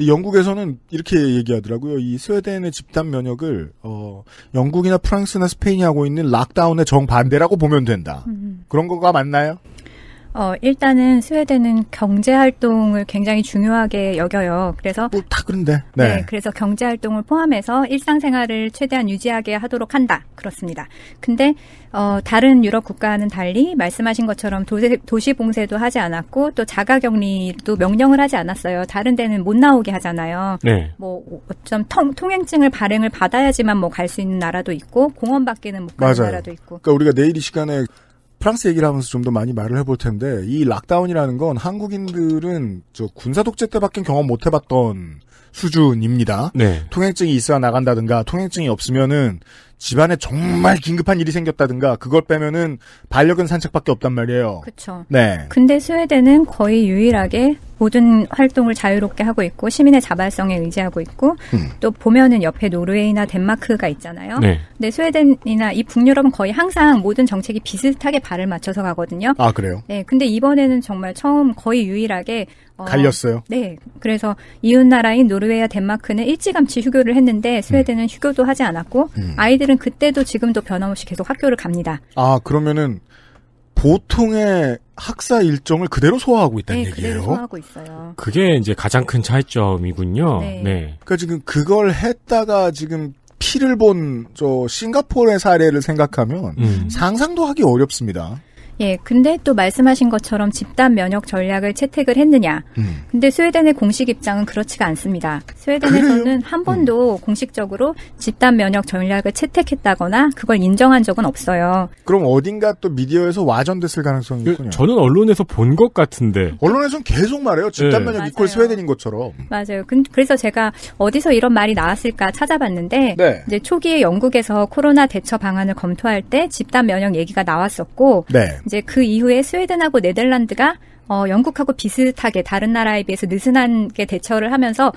Speaker 2: 영국에서는 이렇게 얘기하더라고요. 이 스웨덴의 집단 면역을 어, 영국이나 프랑스나 스페인이 하고 있는 락다운의 정반대라고 보면 된다. 음. 그런 거가 맞나요?
Speaker 4: 어, 일단은 스웨덴은 경제 활동을 굉장히 중요하게 여겨요. 그래서 뭐다
Speaker 2: 그런데.
Speaker 1: 네. 네.
Speaker 4: 그래서 경제 활동을 포함해서 일상생활을 최대한 유지하게 하도록 한다. 그렇습니다. 근데 어, 다른 유럽 국가와는 달리 말씀하신 것처럼 도시, 도시 봉쇄도 하지 않았고 또 자가 격리도 명령을 하지 않았어요. 다른 데는 못 나오게 하잖아요. 네. 뭐좀 통행증을 발행을 받아야지만 뭐 갈 수 있는 나라도 있고 공원 밖에는 못 가는 맞아요. 나라도 있고. 그러니까 우리가
Speaker 2: 내일 이 시간에 프랑스 얘기를 하면서 좀 더 많이 말을 해볼 텐데 이 락다운이라는 건 한국인들은 저 군사 독재 때밖에 경험 못 해봤던 수준입니다. 네. 통행증이 있어야 나간다든가 통행증이 없으면은 집안에 정말 긴급한 일이 생겼다든가 그걸 빼면은 반려견 산책밖에 없단 말이에요. 그렇죠.
Speaker 1: 네.
Speaker 4: 근데 스웨덴은 거의 유일하게 모든 활동을 자유롭게 하고 있고 시민의 자발성에 의지하고 있고 음. 또 보면은 옆에 노르웨이나 덴마크가 있잖아요. 네. 근데 스웨덴이나 이 북유럽은 거의 항상 모든 정책이 비슷하게 발을 맞춰서 가거든요. 아 그래요? 네. 근데 이번에는 정말 처음 거의 유일하게 어, 갈렸어요. 네. 그래서 이웃 나라인 노르웨이와 덴마크는 일찌감치 휴교를 했는데 스웨덴은 음. 휴교도 하지 않았고 음. 아이들은 그때도 지금도 변함없이 계속 학교를 갑니다.
Speaker 2: 아 그러면은 보통의 학사 일정을 그대로 소화하고 있다는 네, 얘기예요. 소화하고 있어요. 그게 이제 가장 큰 차이점이군요. 네. 네. 그러니까 지금 그걸 했다가 지금 피를 본 저 싱가포르의 사례를 생각하면 음. 상상도 하기 어렵습니다.
Speaker 4: 예, 근데 또 말씀하신 것처럼 집단 면역 전략을 채택을 했느냐. 음. 근데 스웨덴의 공식 입장은 그렇지가 않습니다. 스웨덴에서는 한 번도 음. 공식적으로 집단 면역 전략을 채택했다거나 그걸 인정한 적은 없어요.
Speaker 2: 그럼 어딘가 또 미디어에서 와전됐을 가능성이 예, 있군요. 저는 언론에서 본 것 같은데. 언론에서는 계속 말해요. 집단 면역 네. 이퀄 스웨덴인 것처럼.
Speaker 4: 맞아요. 근, 그래서 제가 어디서 이런 말이 나왔을까 찾아봤는데 네. 이제 초기에 영국에서 코로나 대처 방안을 검토할 때 집단 면역 얘기가 나왔었고 네. 이제 그 이후에 스웨덴하고 네덜란드가 어, 영국하고 비슷하게 다른 나라에 비해서 느슨하게 대처를 하면서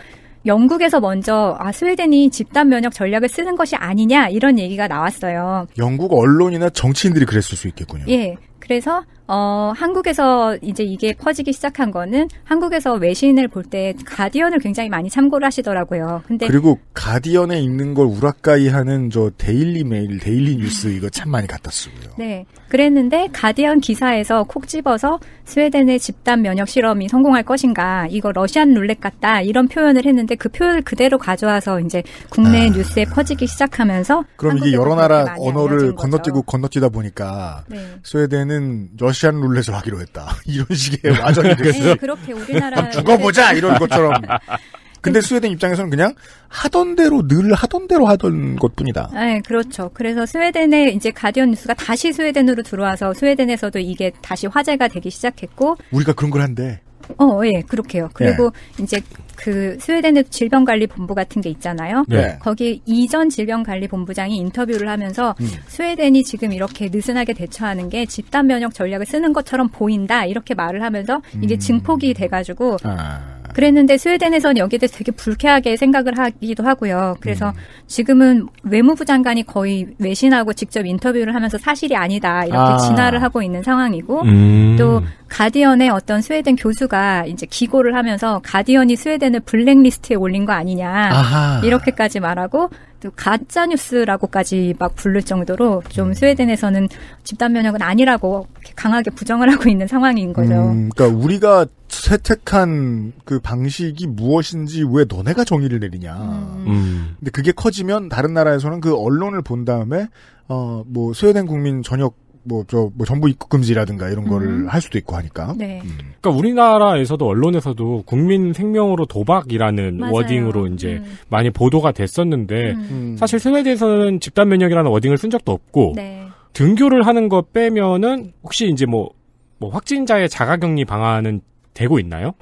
Speaker 4: 영국에서 먼저 아 스웨덴이 집단 면역 전략을 쓰는 것이 아니냐 이런 얘기가 나왔어요.
Speaker 2: 영국 언론이나 정치인들이 그랬을 수 있겠군요.
Speaker 4: 예. 그래서 어, 한국에서 이제 이게 퍼지기 시작한 거는 한국에서 외신을 볼 때 가디언을 굉장히 많이 참고를 하시더라고요. 근데 그리고
Speaker 2: 가디언에 있는 걸 우라카이 하는 저 데일리 메일, 데일리 뉴스 이거 참 많이 갖다 쓰고요.
Speaker 4: 네. 그랬는데 가디언 기사에서 콕 집어서 스웨덴의 집단 면역 실험이 성공할 것인가, 이거 러시안 룰렛 같다 이런 표현을 했는데 그 표현을 그대로 가져와서 이제 국내 아... 뉴스에 퍼지기 시작하면서
Speaker 2: 그럼 이게 여러 나라 언어를 건너뛰고 건너뛰다 보니까 네. 스웨덴은 우리는 러시안 룰렛을 하기로 했다. 이런 식의 와전이 네, 됐어요. 그렇게 우리나라 아, 죽어보자 네. 이런 것처럼. 근데 그렇죠. 스웨덴 입장에서는 그냥 하던 대로 늘 하던 대로 하던 것뿐이다.
Speaker 4: 네, 그렇죠. 그래서 스웨덴에 이제 가디언 뉴스가 다시 스웨덴으로 들어와서 스웨덴에서도 이게 다시 화제가 되기 시작했고
Speaker 2: 우리가 그런 걸 한대.
Speaker 4: 어, 예, 그렇게요. 그리고 예. 이제 그 스웨덴의 질병관리본부 같은 게 있잖아요. 네. 거기 이전 질병관리본부장이 인터뷰를 하면서 음. 스웨덴이 지금 이렇게 느슨하게 대처하는 게 집단 면역 전략을 쓰는 것처럼 보인다 이렇게 말을 하면서 이게 음. 증폭이 돼가지고 아. 그랬는데 스웨덴에서는 여기에 대해서 되게 불쾌하게 생각을 하기도 하고요. 그래서 음. 지금은 외무부 장관이 거의 외신하고 직접 인터뷰를 하면서 사실이 아니다 이렇게 아. 진화를 하고 있는 상황이고 음. 또 가디언의 어떤 스웨덴 교수가 이제 기고를 하면서 가디언이 스웨덴을 블랙리스트에 올린 거 아니냐 아하. 이렇게까지 말하고 또 가짜 뉴스라고까지 막 부를 정도로 좀 음. 스웨덴에서는 집단 면역은 아니라고 강하게 부정을 하고 있는 상황인 거죠.
Speaker 2: 음, 그러니까 우리가 채택한 그 방식이 무엇인지 왜 너네가 정의를 내리냐.
Speaker 1: 음. 음.
Speaker 2: 근데 그게 커지면 다른 나라에서는 그 언론을 본 다음에 어뭐 스웨덴 국민 전역 뭐저뭐 뭐 전부 입국 금지라든가 이런 거를 음. 할 수도 있고 하니까. 네. 음.
Speaker 3: 그러니까 우리나라에서도 언론에서도 국민 생명으로 도박이라는 맞아요. 워딩으로 이제 음. 많이 보도가 됐었는데 음. 음. 사실 스웨덴에서는 집단 면역이라는 워딩을 쓴 적도 없고 네. 등교를 하는 거 빼면은 혹시 이제 뭐, 뭐 확진자의 자가격리 방안은 되고 있나요?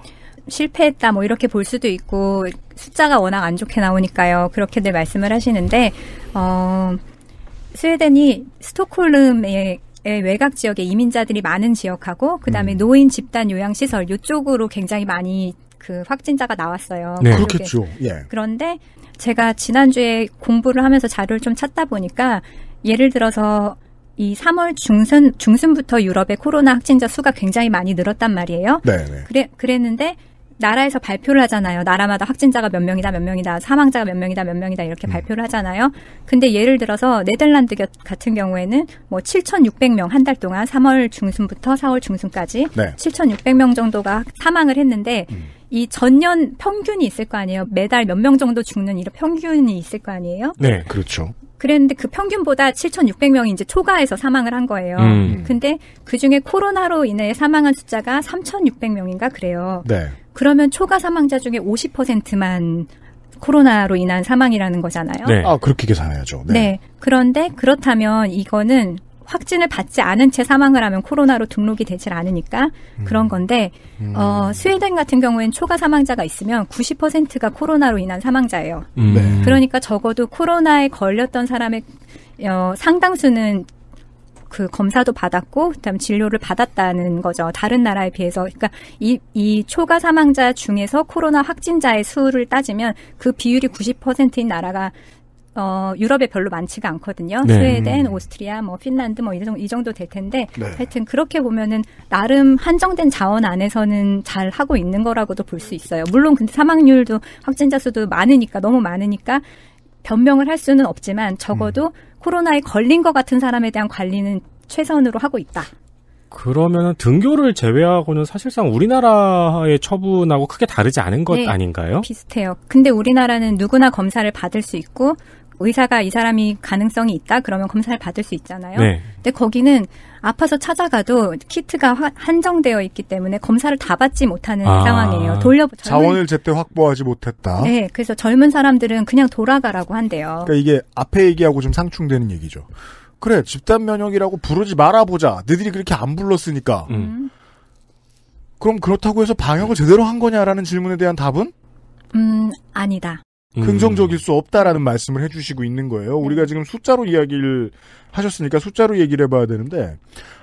Speaker 4: 실패했다 뭐 이렇게 볼 수도 있고 숫자가 워낙 안 좋게 나오니까요. 그렇게들 말씀을 하시는데 어 스웨덴이 스톡홀름의 외곽 지역에 이민자들이 많은 지역하고 그다음에 음. 노인 집단 요양 시설 요쪽으로 굉장히 많이 그 확진자가 나왔어요. 네, 그렇겠죠. 예. 그런데 제가 지난주에 공부를 하면서 자료를 좀 찾다 보니까 예를 들어서 이 3월 중순 중순부터 유럽의 코로나 확진자 수가 굉장히 많이 늘었단 말이에요. 네, 네. 그래 그랬는데 나라에서 발표를 하잖아요. 나라마다 확진자가 몇 명이다, 몇 명이다, 사망자가 몇 명이다, 몇 명이다 이렇게 음. 발표를 하잖아요. 근데 예를 들어서 네덜란드 같은 경우에는 뭐 7,600명 한 달 동안 3월 중순부터 4월 중순까지 네. 7,600명 정도가 사망을 했는데 음. 이 전년 평균이 있을 거 아니에요. 매달 몇 명 정도 죽는 이런 평균이 있을 거 아니에요.
Speaker 1: 네, 그렇죠.
Speaker 4: 그랬는데 그 평균보다 7,600명이 이제 초과해서 사망을 한 거예요. 음. 근데 그 중에 코로나로 인해 사망한 숫자가 3,600명인가 그래요. 네. 그러면 초과 사망자 중에 50%만 코로나로 인한 사망이라는 거잖아요. 네. 아,
Speaker 2: 그렇게 계산해야죠. 네. 네.
Speaker 4: 그런데 그렇다면 이거는 확진을 받지 않은 채 사망을 하면 코로나로 등록이 되질 않으니까 음. 그런 건데 음. 어, 스웨덴 같은 경우엔 초과 사망자가 있으면 90%가 코로나로 인한 사망자예요.
Speaker 1: 음. 네. 그러니까
Speaker 4: 적어도 코로나에 걸렸던 사람의 어, 상당수는 그 검사도 받았고 그다음 진료를 받았다는 거죠. 다른 나라에 비해서 그러니까 이, 이 초과 사망자 중에서 코로나 확진자의 수를 따지면 그 비율이 90%인 나라가 어, 유럽에 별로 많지가 않거든요. 네. 스웨덴, 음. 오스트리아, 뭐 핀란드 뭐 이 정도, 이 정도 될 텐데 네. 하여튼 그렇게 보면은 나름 한정된 자원 안에서는 잘 하고 있는 거라고도 볼 수 있어요. 물론 근데 사망률도 확진자 수도 많으니까 너무 많으니까 변명을 할 수는 없지만 적어도 음. 코로나에 걸린 것 같은 사람에 대한 관리는 최선으로 하고 있다.
Speaker 3: 그러면 은 등교를 제외하고는 사실상 우리나라의 처분하고 크게 다르지 않은 것 네, 아닌가요?
Speaker 4: 비슷해요. 근데 우리나라는 누구나 검사를 받을 수 있고 의사가 이 사람이 가능성이 있다 그러면 검사를 받을 수 있잖아요. 네. 근데 거기는 아파서 찾아가도 키트가 한정되어 있기 때문에 검사를 다 받지 못하는 아, 상황이에요. 돌려 보 자원을
Speaker 2: 제때 확보하지 못했다. 네,
Speaker 4: 그래서 젊은 사람들은 그냥 돌아가라고 한대요. 그러니까
Speaker 2: 이게 앞에 얘기하고 좀 상충되는 얘기죠. 그래 집단 면역이라고 부르지 말아보자. 너희들이 그렇게 안 불렀으니까. 음. 음. 그럼 그렇다고 해서 방역을 제대로 한 거냐라는 질문에 대한 답은?
Speaker 4: 음, 아니다.
Speaker 2: 음. 긍정적일 수 없다라는 말씀을 해주시고 있는 거예요. 우리가 지금 숫자로 이야기를 하셨으니까 숫자로 얘기를 해봐야 되는데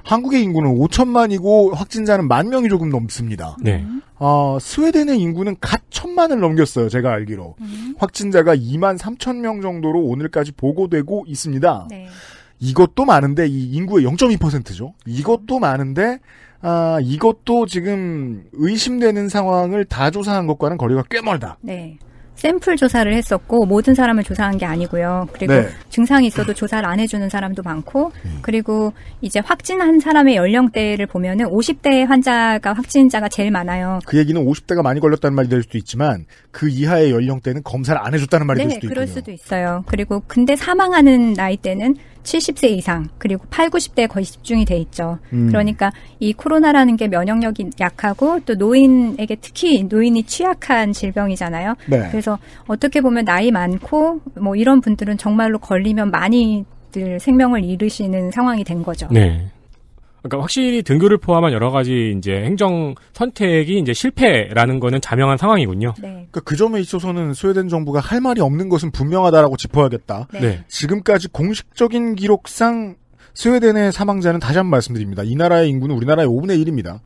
Speaker 2: 한국의 인구는 5천만이고 확진자는 만 명이 조금 넘습니다. 네. 어, 스웨덴의 인구는 갓 천만을 넘겼어요. 제가 알기로 음. 확진자가 2만 3천 명 정도로 오늘까지 보고되고 있습니다. 네. 이것도 많은데 이 인구의 0.2%죠. 이것도 음. 많은데 아, 이것도 지금 의심되는 상황을 다 조사한 것과는 거리가 꽤 멀다.
Speaker 1: 네.
Speaker 4: 샘플 조사를 했었고 모든 사람을 조사한 게 아니고요. 그리고 네. 증상이 있어도 조사를 안 해주는 사람도 많고 음. 그리고 이제 확진한 사람의 연령대를 보면은 50대 환자가 확진자가 제일 많아요.
Speaker 2: 그 얘기는 50대가 많이 걸렸다는 말이 될 수도 있지만 그 이하의 연령대는 검사를 안 해줬다는 말이 네, 될 수도 있고요. 그럴 수도
Speaker 4: 있어요. 그리고 근데 사망하는 나이대는 70세 이상 그리고 8, 90대에 거의 집중이 돼 있죠. 음. 그러니까 이 코로나라는 게 면역력이 약하고 또 노인에게 특히 노인이 취약한 질병이잖아요. 네. 그래서 어떻게 보면 나이 많고 뭐 이런 분들은 정말로 걸리면 많이들 생명을 잃으시는 상황이 된 거죠. 네.
Speaker 3: 그러니까 확실히 등교를 포함한 여러 가지 이제 행정 선택이 이제 실패라는 거는 자명한 상황이군요. 네.
Speaker 2: 그러니까 그 점에 있어서는 스웨덴 정부가 할 말이 없는 것은 분명하다라고 짚어야겠다. 네. 네. 지금까지 공식적인 기록상 스웨덴의 사망자는 다시 한 번 말씀드립니다. 이 나라의 인구는 우리나라의 5분의 1입니다.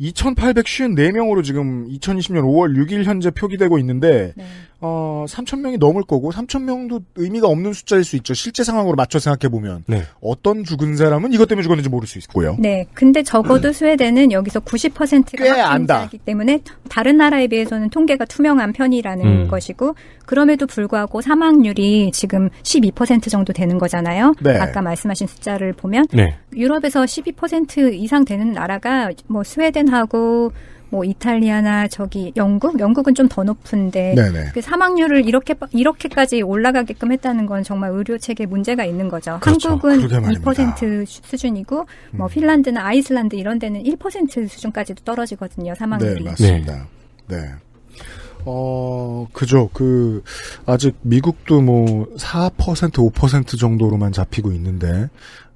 Speaker 2: 2,854명으로 지금 2020년 5월 6일 현재 표기되고 있는데 네. 어, 3천 명이 넘을 거고 3천 명도 의미가 없는 숫자일 수 있죠. 실제 상황으로 맞춰 생각해 보면 네. 어떤 죽은 사람은 이것 때문에 죽었는지 모를 수 있고요.
Speaker 4: 네, 근데 적어도 음. 스웨덴은 여기서 90%가 확진자이기 때문에 다른 나라에 비해서는 통계가 투명한 편이라는 음. 것이고 그럼에도 불구하고 사망률이 지금 12% 정도 되는 거잖아요. 네. 아까 말씀하신 숫자를 보면 네. 유럽에서 12% 이상 되는 나라가 뭐 스웨덴하고 뭐 이탈리아나 저기 영국, 영국은 좀 더 높은데 네네. 그 사망률을 이렇게 이렇게까지 올라가게끔 했다는 건 정말 의료 체계 문제가 있는 거죠. 그렇죠. 한국은 2% 수준이고 뭐 음. 핀란드나 아이슬란드 이런 데는 1% 수준까지도 떨어지거든요. 사망률이. 네, 맞습니다.
Speaker 1: 네.
Speaker 2: 네. 어, 그죠. 그, 아직 미국도 뭐, 4%, 5% 정도로만 잡히고 있는데,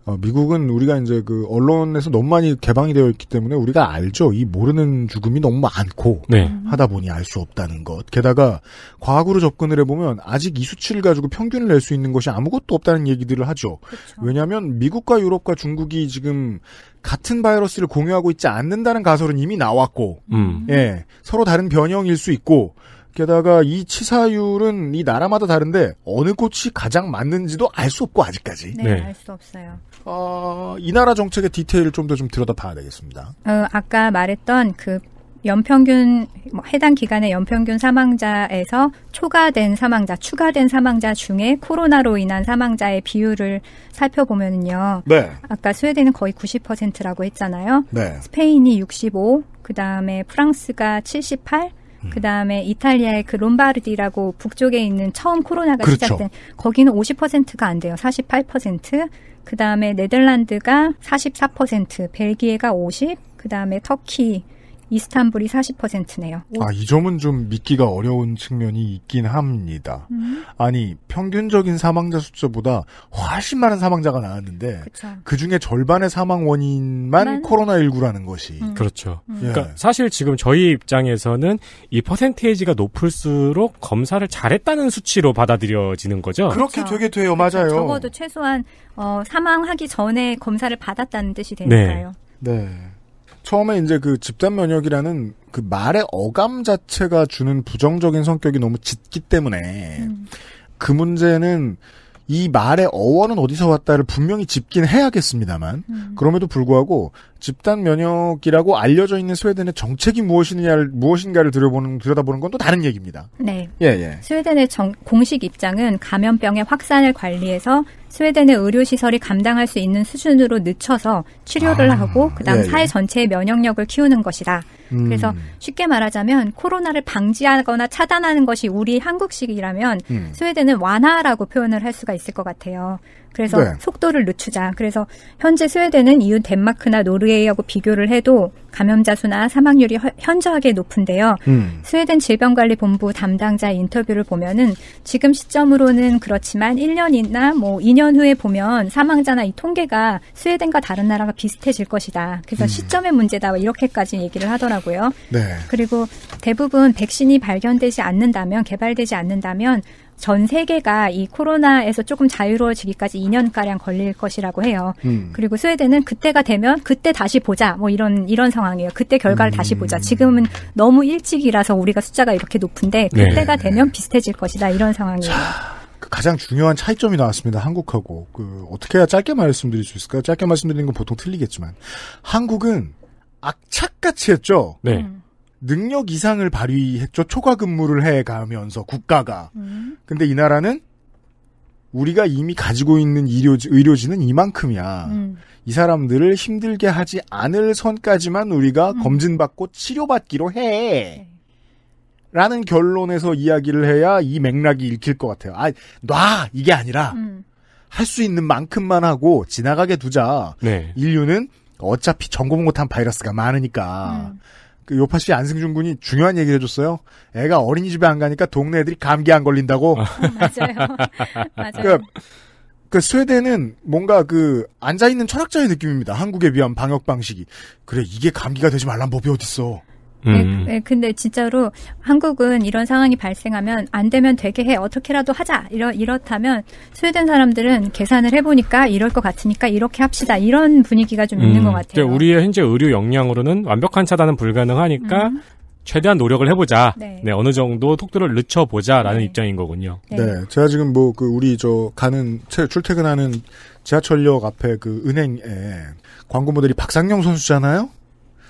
Speaker 2: 어, 미국은 우리가 이제 그 언론에서 너무 많이 개방이 되어 있기 때문에 우리가 알죠. 이 모르는 죽음이 너무 많고 네. 하다 보니 알 수 없다는 것. 게다가 과학으로 접근을 해보면 아직 이 수치를 가지고 평균을 낼 수 있는 것이 아무것도 없다는 얘기들을 하죠. 그렇죠. 왜냐하면 미국과 유럽과 중국이 지금 같은 바이러스를 공유하고 있지 않는다는 가설은 이미 나왔고, 음. 예, 서로 다른 변형일 수 있고 게다가 이 치사율은 이 나라마다 다른데 어느 꽃이 가장 맞는지도 알 수 없고 아직까지. 네, 네. 알수 없어요. 어, 이 나라 정책의 디테일을 좀 더좀 좀 들여다 봐야 되겠습니다.
Speaker 4: 어, 아까 말했던 그 연평균 뭐 해당 기간의 연평균 사망자에서 초과된 사망자, 추가된 사망자 중에 코로나로 인한 사망자의 비율을 살펴보면요. 네. 아까 스웨덴은 거의 90%라고 했잖아요. 네. 스페인이 65, 그다음에 프랑스가 78, 음. 그 다음에 이탈리아의 그 롬바르디라고 북쪽에 있는 처음 코로나가 그렇죠. 시작된 거기는 50%가 안 돼요. 48%. 그 다음에 네덜란드가 44%, 벨기에가 50, 그 다음에 터키, 이스탄불이 40%네요. 아, 이
Speaker 2: 점은 좀 믿기가 어려운 측면이 있긴 합니다. 음. 아니, 평균적인 사망자 숫자보다 훨씬 많은 사망자가 나왔는데 그 중에 절반의 사망 원인만 만... 코로나19라는 것이. 음.
Speaker 3: 그렇죠. 음. 예. 그러니까 사실 지금 저희 입장에서는 이 퍼센테이지가 높을수록 검사를 잘했다는 수치로 받아들여지는 거죠. 그렇게 그렇 되게 돼요. 맞아요. 적어도
Speaker 4: 최소한 어, 사망하기 전에 검사를 받았다는 뜻이 네. 되니까요.
Speaker 2: 네. 네. 처음에 이제 그 집단 면역이라는 그 말의 어감 자체가 주는 부정적인 성격이 너무 짙기 때문에 음. 그 문제는 이 말의 어원은 어디서 왔다를 분명히 짚긴 해야겠습니다만 음. 그럼에도 불구하고 집단 면역이라고 알려져 있는 스웨덴의 정책이 무엇이냐를 무엇인가를 들여보는 들여다보는 건 또 다른 얘기입니다. 네. 예,
Speaker 1: 예.
Speaker 4: 스웨덴의 정, 공식 입장은 감염병의 확산을 관리해서 스웨덴의 의료시설이 감당할 수 있는 수준으로 늦춰서 치료를 아, 하고 그다음 예, 예, 사회 전체의 면역력을 키우는 것이다. 음. 그래서 쉽게 말하자면 코로나를 방지하거나 차단하는 것이 우리 한국식이라면 음. 스웨덴은 완화라고 표현을 할 수가 있을 것 같아요. 그래서 네. 속도를 늦추자. 그래서 현재 스웨덴은 이웃 덴마크나 노르웨이하고 비교를 해도 감염자 수나 사망률이 허, 현저하게 높은데요. 음. 스웨덴 질병관리본부 담당자 인터뷰를 보면은 지금 시점으로는 그렇지만 1년이나 뭐 2년 후에 보면 사망자나 이 통계가 스웨덴과 다른 나라가 비슷해질 것이다. 그래서 음. 시점의 문제다. 뭐 이렇게까지 얘기를 하더라고요. 네. 그리고 대부분 백신이 발견되지 않는다면 개발되지 않는다면 전 세계가 이 코로나에서 조금 자유로워지기까지 2년가량 걸릴 것이라고 해요. 음. 그리고 스웨덴은 그때가 되면 그때 다시 보자. 뭐 이런, 이런 상황이에요. 그때 결과를 음. 다시 보자. 지금은 너무 일찍이라서 우리가 숫자가 이렇게 높은데 네. 그때가 네. 되면 비슷해질 것이다. 이런 상황이에요. 자,
Speaker 2: 그 가장 중요한 차이점이 나왔습니다. 한국하고. 그, 어떻게 해야 짧게 말씀드릴 수 있을까요? 짧게 말씀드리는 건 보통 틀리겠지만. 한국은 악착같이 했죠? 네. 음. 능력 이상을 발휘했죠. 초과 근무를 해 가면서 국가가. 음. 근데 이 나라는 우리가 이미 가지고 있는 의료 의료진은 이만큼이야. 음. 이 사람들을 힘들게 하지 않을 선까지만 우리가 음. 검진받고 치료받기로 해. 네. 라는 결론에서 이야기를 해야 이 맥락이 읽힐 것 같아요. 아, 놔! 이게 아니라, 음. 할수 있는 만큼만 하고 지나가게 두자. 네. 인류는 어차피 전검 못한 바이러스가 많으니까. 음. 그 요파 씨 안승준 군이 중요한 얘기를 해줬어요. 애가 어린이집에 안 가니까 동네 애들이 감기 안 걸린다고. 어, 맞아요.
Speaker 1: 맞아요. 그그
Speaker 2: 그 스웨덴은 뭔가 그 앉아 있는 철학자의 느낌입니다. 한국에 비한 방역 방식이. 그래 이게 감기가 되지 말란 법이 어딨어.
Speaker 1: 네, 음.
Speaker 4: 네, 근데 진짜로 한국은 이런 상황이 발생하면 안 되면 되게 해 어떻게라도 하자 이러 이렇다면 스웨덴 사람들은 계산을 해보니까 이럴 것 같으니까 이렇게 합시다 이런 분위기가 좀 음. 있는 것 같아요.
Speaker 3: 우리의 현재 의료 역량으로는 완벽한 차단은 불가능하니까 음. 최대한 노력을 해보자. 네. 네. 어느 정도 속도를 늦춰보자라는 네. 입장인 거군요.
Speaker 2: 네. 네. 제가 지금 뭐, 그, 우리 저, 가는, 출퇴근하는 지하철역 앞에 그 은행에 광고 모델이 박상영 선수잖아요?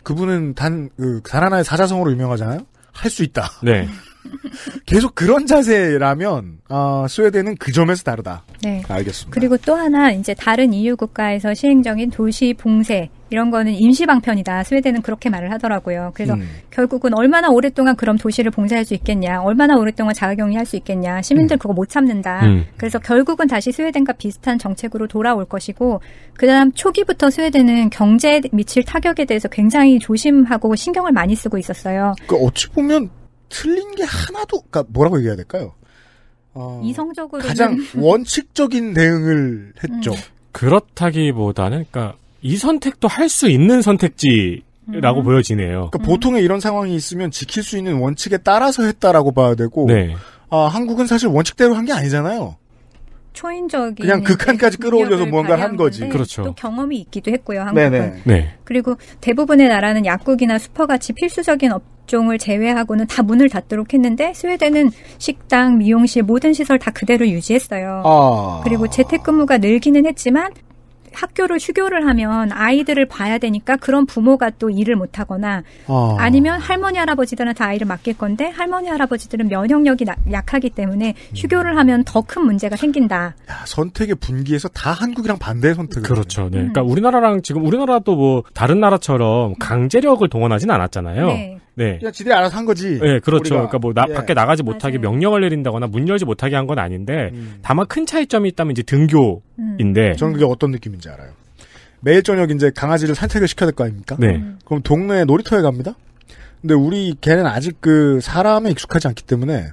Speaker 2: 그분은 단, 그, 단 하나의 사자성어로 유명하잖아요? 할 수 있다. 네. 계속 그런 자세라면 어, 스웨덴은 그 점에서 다르다. 네. 알겠습니다.
Speaker 4: 그리고 또 하나 이제 다른 EU 국가에서 시행적인 도시 봉쇄 이런 거는 임시 방편이다. 스웨덴은 그렇게 말을 하더라고요. 그래서 음. 결국은 얼마나 오랫동안 그럼 도시를 봉쇄할 수 있겠냐, 얼마나 오랫동안 자가격리할 수 있겠냐, 시민들 음. 그거 못 참는다. 음. 그래서 결국은 다시 스웨덴과 비슷한 정책으로 돌아올 것이고, 그다음 초기부터 스웨덴은 경제에 미칠 타격에 대해서 굉장히 조심하고 신경을 많이 쓰고 있었어요. 그 어찌 보면 틀린 게 하나도
Speaker 2: 그니까 뭐라고 얘기해야 될까요? 어,
Speaker 4: 이성적으로 가장
Speaker 2: 원칙적인 대응을 했죠. 음.
Speaker 3: 그렇다기보다는 그니까이 선택도 할 수 있는 선택지 라고 음.
Speaker 2: 보여지네요. 그러니까 음. 보통의 이런 상황이 있으면 지킬 수 있는 원칙에 따라서 했다라고 봐야 되고, 네. 아, 한국은 사실 원칙대로 한 게 아니잖아요.
Speaker 4: 초인적인 그냥 극한까지 끌어올려서 무가한 거지. 그렇죠. 또 경험이 있기도 했고요. 한국은. 네네. 네. 그리고 대부분의 나라는 약국이나 슈퍼같이 필수적인 업종을 제외하고는 다 문을 닫도록 했는데 스웨덴은 식당, 미용실 모든 시설 다 그대로 유지했어요. 아... 그리고 재택근무가 늘기는 했지만 학교를 휴교를 하면 아이들을 봐야 되니까 그런 부모가 또 일을 못 하거나 어. 아. 아니면 할머니 할아버지들은 다 아이를 맡길 건데 할머니 할아버지들은 면역력이 나, 약하기 때문에 휴교를 하면 더 큰 문제가 생긴다.
Speaker 2: 야, 선택의 분기에서 다 한국이랑
Speaker 3: 반대의 선택을 그렇죠. 네. 음. 그러니까 우리나라랑 지금 우리나라도 뭐 다른 나라처럼 강제력을 동원하진 않았잖아요. 네. 네. 그냥
Speaker 2: 지들이 알아서 한 거지. 네, 그렇죠. 우리가. 그러니까 뭐 나, 예. 밖에 나가지
Speaker 3: 못하게 명령을 내린다거나 문 열지 못하게 한 건 아닌데 음. 다만 큰 차이점이 있다면 이제 등교인데. 음. 저는 그게
Speaker 2: 어떤 느낌인지 알아요. 매일 저녁 이제 강아지를 산책을 시켜야 될 거 아닙니까? 네. 음. 그럼 동네 놀이터에 갑니다. 근데 우리 개는 아직 그 사람에 익숙하지 않기 때문에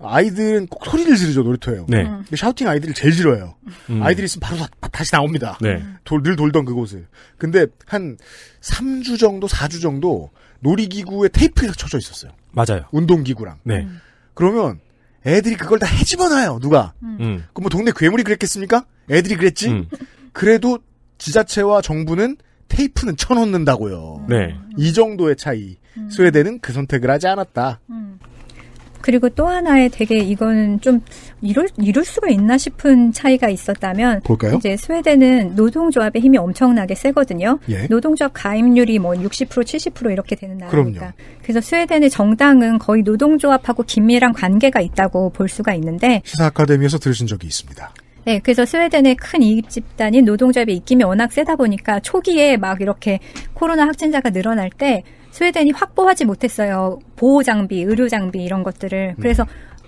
Speaker 2: 아이들은 꼭 소리를 지르죠 놀이터에요. 네. 음. 샤우팅 아이들을 제일 싫어해요. 음. 아이들이 있으면 바로 다, 시 나옵니다. 네. 돌, 늘 돌던 그곳을. 근데 한 3주 정도, 4주 정도 놀이기구에 테이프가 쳐져 있었어요. 맞아요. 운동기구랑. 네. 음. 그러면 애들이 그걸 다 해집어놔요 누가. 음. 음. 그럼 뭐 동네 괴물이 그랬겠습니까? 애들이 그랬지. 음. 그래도 지자체와 정부는 테이프는 쳐놓는다고요. 네. 이 정도의 차이. 음. 스웨덴은 그 선택을 하지 않았다.
Speaker 4: 음. 그리고 또 하나의 되게 이거는 좀 이럴 이럴 수가 있나 싶은 차이가 있었다면 볼까요? 이제 스웨덴은 노동조합의 힘이 엄청나게 세거든요. 예. 노동조합 가입률이 뭐 60% 70% 이렇게 되는 나라니까. 그럼요. 그래서 스웨덴의 정당은 거의 노동조합하고 긴밀한 관계가 있다고 볼 수가 있는데 시사
Speaker 2: 아카데미에서 들으신 적이 있습니다.
Speaker 4: 네, 그래서 스웨덴의 큰 이익 집단인 노동자합의 입김이 워낙 세다 보니까 초기에 막 이렇게 코로나 확진자가 늘어날 때 스웨덴이 확보하지 못했어요. 보호 장비, 의료 장비 이런 것들을. 음. 그래서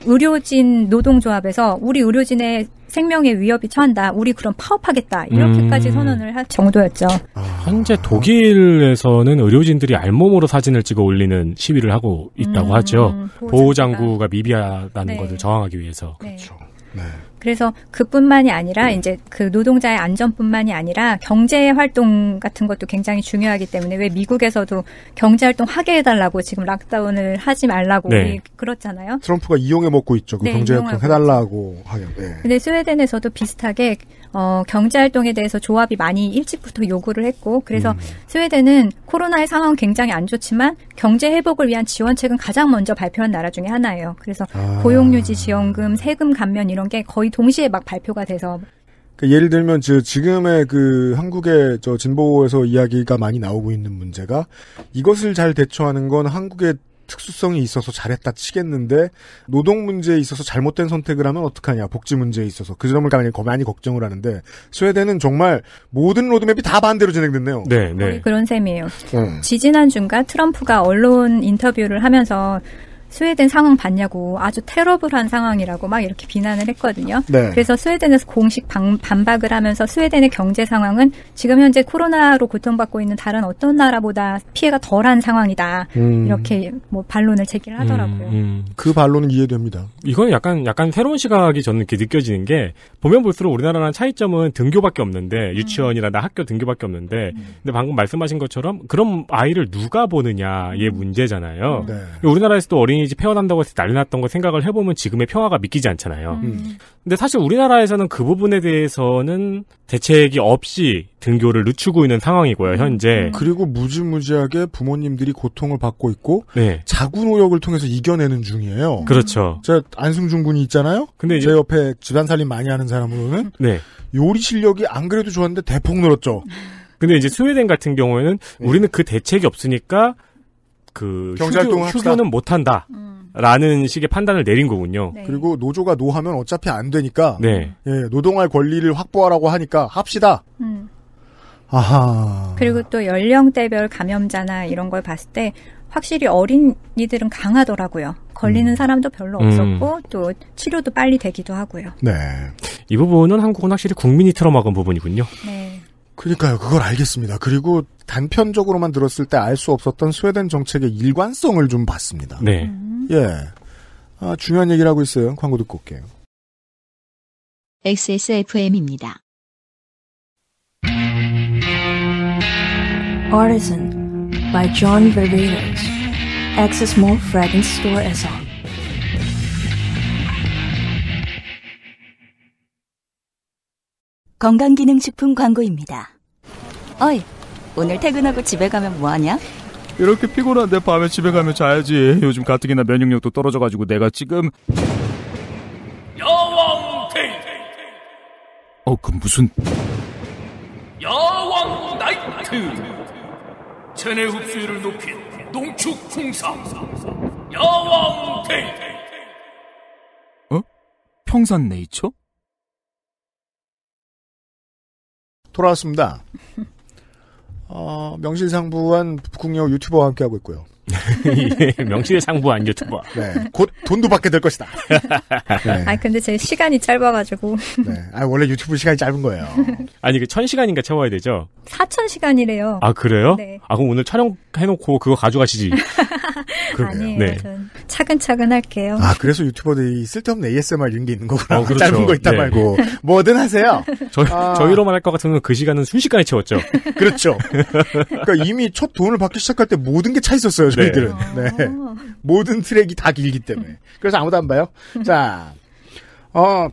Speaker 4: 의료진 노동조합에서 우리 의료진의 생명에 위협이 처한다. 우리 그럼 파업하겠다. 이렇게까지 음. 선언을 할 정도였죠. 아. 현재
Speaker 3: 독일에서는 의료진들이 알몸으로 사진을 찍어 올리는 시위를 하고 있다고 음, 하죠. 보호장구가 미비하다는 네. 것을 저항하기 위해서. 네.
Speaker 4: 그렇죠. 네. 그래서 그뿐만이 아니라 네. 이제 그 노동자의 안전뿐만이 아니라 경제 활동 같은 것도 굉장히 중요하기 때문에 왜 미국에서도 경제 활동 하게 해달라고 지금 락다운을 하지 말라고 네. 그렇잖아요.
Speaker 2: 트럼프가 이용해 먹고 있죠. 그 네, 경제 활동 해달라고 하요. 네.
Speaker 4: 근데 스웨덴에서도 비슷하게 어, 경제 활동에 대해서 조합이 많이 일찍부터 요구를 했고 그래서 음. 스웨덴은 코로나의 상황은 굉장히 안 좋지만 경제 회복을 위한 지원책은 가장 먼저 발표한 나라 중에 하나예요. 그래서 아. 고용유지 지원금, 세금 감면 이런 게 거의 동시에 막 발표가 돼서
Speaker 2: 그러니까 예를 들면 저 지금의 그 한국의 저 진보에서 이야기가 많이 나오고 있는 문제가 이것을 잘 대처하는 건 한국의 특수성이 있어서 잘했다 치겠는데 노동 문제에 있어서 잘못된 선택을 하면 어떡하냐 복지 문제에 있어서 그 점을 당연히 많이 걱정을 하는데 스웨덴은 정말 모든 로드맵이 다 반대로 진행됐네요.
Speaker 1: 네, 네.
Speaker 4: 그런 셈이에요. 음. 지지난 중간 트럼프가 언론 인터뷰를 하면서 스웨덴 상황 봤냐고 아주 테러블한 상황이라고 막 이렇게 비난을 했거든요. 네. 그래서 스웨덴에서 공식 방, 반박을 하면서 스웨덴의 경제 상황은 지금 현재 코로나로 고통받고 있는 다른 어떤 나라보다 피해가 덜한 상황이다. 음. 이렇게 뭐 반론을 제기를 음,
Speaker 2: 하더라고요. 음, 음. 그 반론은 이해됩니다.
Speaker 3: 이건 약간 약간 새로운 시각이 저는 이렇게 느껴지는 게 보면 볼수록 우리나라랑 차이점은 등교밖에 없는데 음. 유치원이나 나 학교 등교밖에 없는데 음. 근데 방금 말씀하신 것처럼 그럼 아이를 누가 보느냐의 문제잖아요. 네. 우리나라에서도 어린 이제 폐원한다고 해서 난리 났던 걸 생각을 해보면 지금의 평화가 믿기지 않잖아요. 음. 음. 근데 사실 우리나라에서는 그 부분에 대해서는 대책이 없이 등교를 늦추고 있는 상황이고요, 음. 현재. 음. 그리고
Speaker 2: 무지무지하게 부모님들이 고통을 받고 있고 네. 자구 노력을 통해서 이겨내는 중이에요. 그렇죠. 제 안승준 군이 있잖아요. 근데 제 옆에 집안 살림 많이 하는 사람으로는 네. 요리 실력이 안
Speaker 3: 그래도 좋았는데 대폭 늘었죠. 근데 이제 스웨덴 같은 경우에는 네. 우리는 그 대책이 없으니까 그 경찰동 휴교, 휴교는 못 한다. 음. 라는 식의 판단을 내린 거군요.
Speaker 2: 네. 그리고 노조가 노하면 어차피 안 되니까 네. 예, 노동할 권리를 확보하라고 하니까 합시다.
Speaker 4: 음.
Speaker 1: 아하.
Speaker 4: 그리고 또 연령대별 감염자나 이런 걸 봤을 때 확실히 어린이들은 강하더라고요. 걸리는 음. 사람도 별로 없었고 음. 또 치료도 빨리 되기도 하고요.
Speaker 3: 네.
Speaker 2: 이 부분은 한국은 확실히 국민이 틀어막은 부분이군요. 네. 그러니까요. 그걸 알겠습니다. 그리고 단편적으로만 들었을 때 알 수 없었던 스웨덴 정책의 일관성을 좀 봤습니다. 네. 음. 예. 아, 중요한 얘기를 하고 있어요. 광고 듣고 올게요.
Speaker 4: XSFM입니다.
Speaker 1: Artisan by John v e r v e r s Access Mall Fragrance Store as
Speaker 4: 건강기능식품 광고입니다. 어이, 오늘 퇴근하고 집에 가면 뭐하냐?
Speaker 3: 이렇게 피곤한데 밤에 집에 가면 자야지. 요즘 가뜩이나 면역력도 떨어져가지고 내가 지금
Speaker 1: 여왕 테이
Speaker 3: 어, 그 무슨 야왕 나이트 체내 흡수율을 높인
Speaker 1: 농축 풍상 야왕 테이
Speaker 2: 어? 평산 네이처? 돌아왔습니다. 어, 명실상부한 북극여 유튜버와 함께하고 있고요. 예, 명실상부한 유튜버. 네, 곧 돈도 받게 될 것이다. 네. 네.
Speaker 4: 아 근데 제 시간이 짧아가지고. 네,
Speaker 2: 아 원래 유튜브 시간이 짧은 거예요.
Speaker 3: 아니 그1 0 0 0 시간인가 채워야 되죠?
Speaker 4: 4 0 0 0 시간이래요. 아 그래요? 네.
Speaker 3: 아 그럼 오늘 촬영해놓고 그거 가져가시지.
Speaker 4: 아니에요. 네. 차근차근 할게요. 아
Speaker 2: 그래서 유튜버들이 쓸데없는 ASMR 이런 게 있는 거구나. 어, 그렇죠. 짧은 거 있다 네. 말고 뭐든 하세요. 저, 아. 저희로만 할것 같으면 그 시간은 순식간에 채웠죠. 그렇죠. 그러니까 이미 첫 돈을 받기 시작할 때 모든 게 차 있었어요. 저희들은. 아. 네. 모든 트랙이 다 길기 때문에. 그래서 아무도 안 봐요. 자, 어,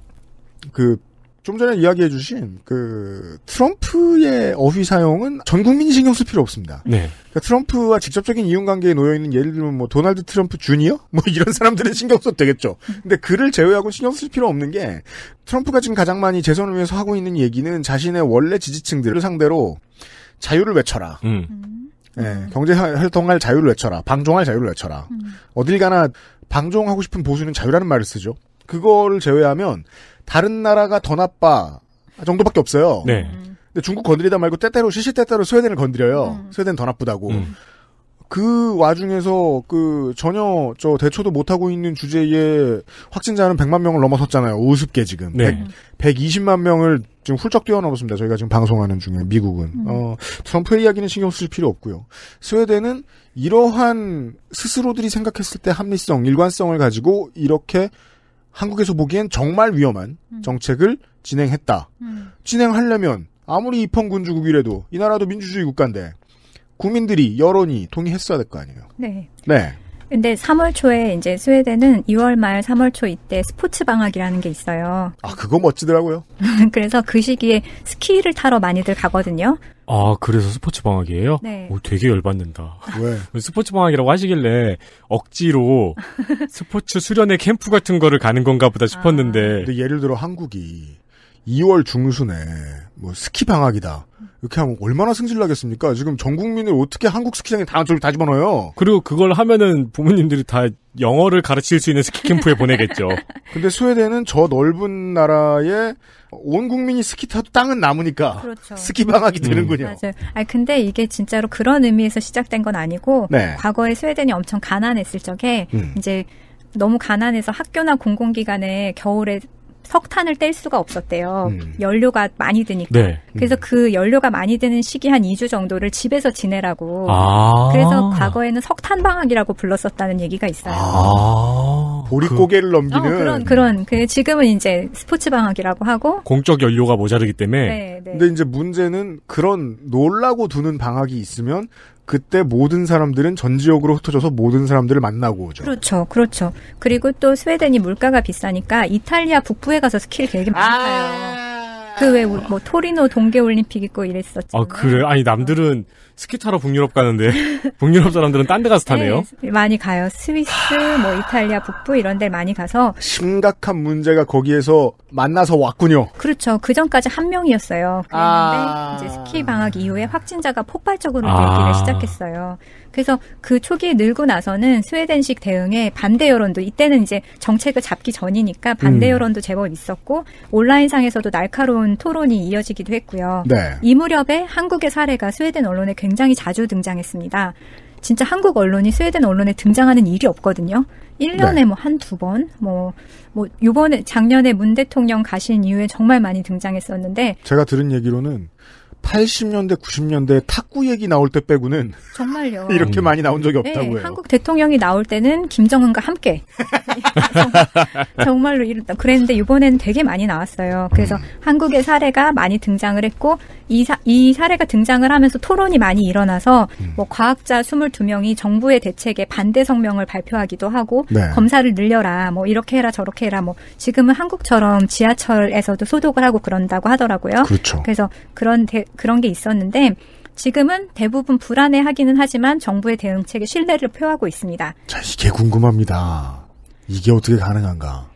Speaker 2: 그, 좀 전에 이야기해 주신 그 트럼프의 어휘 사용은 전 국민이 신경 쓸 필요 없습니다. 네. 그러니까 트럼프와 직접적인 이윤 관계에 놓여 있는 예를 들면 뭐 도널드 트럼프 주니어 뭐 이런 사람들은 신경 써도 되겠죠. 근데 그를 제외하고 신경 쓸 필요 없는 게 트럼프가 지금 가장 많이 재선을 위해서 하고 있는 얘기는 자신의 원래 지지층들을 상대로 자유를 외쳐라. 음. 음. 네, 예, 경제 활동할 자유를 외쳐라. 방종할 자유를 외쳐라. 음. 어딜 가나 방종하고 싶은 보수는 자유라는 말을 쓰죠. 그거를 제외하면 다른 나라가 더 나빠 정도밖에 없어요. 네. 음. 근데 중국 건드리다 말고 때때로 시시때때로 스웨덴을 건드려요. 음. 스웨덴 더 나쁘다고. 음. 그 와중에서 그 전혀 저 대처도 못 하고 있는 주제에 확진자는 100만 명을 넘어섰잖아요. 우습게 지금 네. 100, 120만 명을 지금 훌쩍 뛰어넘었습니다. 저희가 지금 방송하는 중에 미국은 음. 어, 트럼프의 이야기는 신경 쓸 필요 없고요. 스웨덴은 이러한 스스로들이 생각했을 때 합리성, 일관성을 가지고 이렇게 한국에서 보기엔 정말 위험한 음. 정책을 진행했다. 음. 진행하려면 아무리 입헌 군주국이라도 이 나라도 민주주의 국가인데 국민들이 여론이 동의했어야 될 거 아니에요. 네. 네.
Speaker 4: 근데 3월 초에 이제 스웨덴은 2월 말 3월 초 이때 스포츠 방학이라는 게 있어요. 아,
Speaker 2: 그거 멋지더라고요.
Speaker 4: 그래서 그 시기에 스키를 타러 많이들 가거든요.
Speaker 3: 아, 그래서 스포츠 방학이에요? 네. 오, 되게 열받는다. 왜? 스포츠 방학이라고 하시길래 억지로 스포츠 수련회 캠프 같은 거를 가는
Speaker 2: 건가 보다 싶었는데. 아. 근데 예를 들어 한국이 2월 중순에 뭐 스키 방학이다. 이렇게 하면 얼마나 승질나겠습니까? 지금 전 국민을 어떻게 한국 스키장에 다, 다 집어넣어요? 그리고 그걸 하면은 부모님들이 다 영어를 가르칠 수 있는 스키캠프에 보내겠죠. 근데 스웨덴은 저 넓은 나라에 온 국민이 스키 타도 땅은 남으니까 그렇죠. 스키 방학이 음. 되는군요.
Speaker 4: 맞아요. 아 근데 이게 진짜로 그런 의미에서 시작된 건 아니고 네. 과거에 스웨덴이 엄청 가난했을 적에 음. 이제 너무 가난해서 학교나 공공기관에 겨울에 석탄을 뗄 수가 없었대요. 음. 연료가 많이 드니까. 네. 그래서 음. 그 연료가 많이 드는 시기 한 2주 정도를 집에서 지내라고.
Speaker 1: 아. 그래서
Speaker 4: 과거에는 석탄 방학이라고 불렀었다는 얘기가 있어요.
Speaker 2: 아. 보릿고개를 그
Speaker 1: 넘기는
Speaker 4: 어, 그런 그런 그 지금은 이제 스포츠 방학이라고 하고
Speaker 3: 공적 연료가 모자르기 때문에.
Speaker 4: 네,
Speaker 2: 네. 근데 이제 문제는 그런 놀라고 두는 방학이 있으면 그때 모든 사람들은 전 지역으로 흩어져서 모든 사람들을 만나고 오죠.
Speaker 4: 그렇죠. 그렇죠. 그리고 또 스웨덴이 물가가 비싸니까 이탈리아 북부에 가서 스키를 되게 많아요 그왜뭐 토리노 동계올림픽 있고 이랬었지아
Speaker 3: 그래? 아니 남들은 스키 타러 북유럽 가는데 북유럽 사람들은
Speaker 2: 딴 데 가서 네, 타네요.
Speaker 4: 네, 많이 가요. 스위스, 뭐 이탈리아 북부 이런 데 많이 가서
Speaker 2: 심각한 문제가 거기에서 만나서 왔군요.
Speaker 4: 그렇죠. 그 전까지 한 명이었어요. 그런데 아... 이제 스키 방학 이후에 확진자가 폭발적으로 아. 늘기를 아... 시작했어요. 그래서 그 초기에 늘고 나서는 스웨덴식 대응에 반대 여론도 이때는 이제 정책을 잡기 전이니까 반대 음. 여론도 제법 있었고 온라인상에서도 날카로운 토론이 이어지기도 했고요. 네. 이 무렵에 한국의 사례가 스웨덴 언론에 굉장히 자주 등장했습니다. 진짜 한국 언론이 스웨덴 언론에 등장하는 일이 없거든요. 1년에 네. 뭐 한 두 번, 뭐, 뭐, 요번에, 작년에 문 대통령 가신 이후에 정말 많이 등장했었는데.
Speaker 2: 제가 들은 얘기로는 80년대, 90년대 탁구 얘기 나올 때 빼고는
Speaker 4: 정말요. 이렇게
Speaker 2: 많이 나온 적이 네, 없다고 네, 요 한국
Speaker 4: 대통령이 나올 때는 김정은과 함께 정말로 이랬다. 그랬는데 이번에는 되게 많이 나왔어요. 그래서 음. 한국의 사례가 많이 등장을 했고 이, 사, 이 사례가 등장을 하면서 토론이 많이 일어나서 음. 뭐 과학자 22명이 정부의 대책에 반대 성명을 발표하기도 하고 네. 검사를 늘려라 뭐 이렇게 해라 저렇게 해라 뭐 지금은 한국처럼 지하철에서도 소독을 하고 그런다고 하더라고요. 그렇죠. 그래서 그런 대, 그런 게 있었는데 지금은 대부분 불안해하기는 하지만 정부의 대응책에 신뢰를 표하고 있습니다.
Speaker 2: 자, 이게 궁금합니다. 이게 어떻게 가능한가?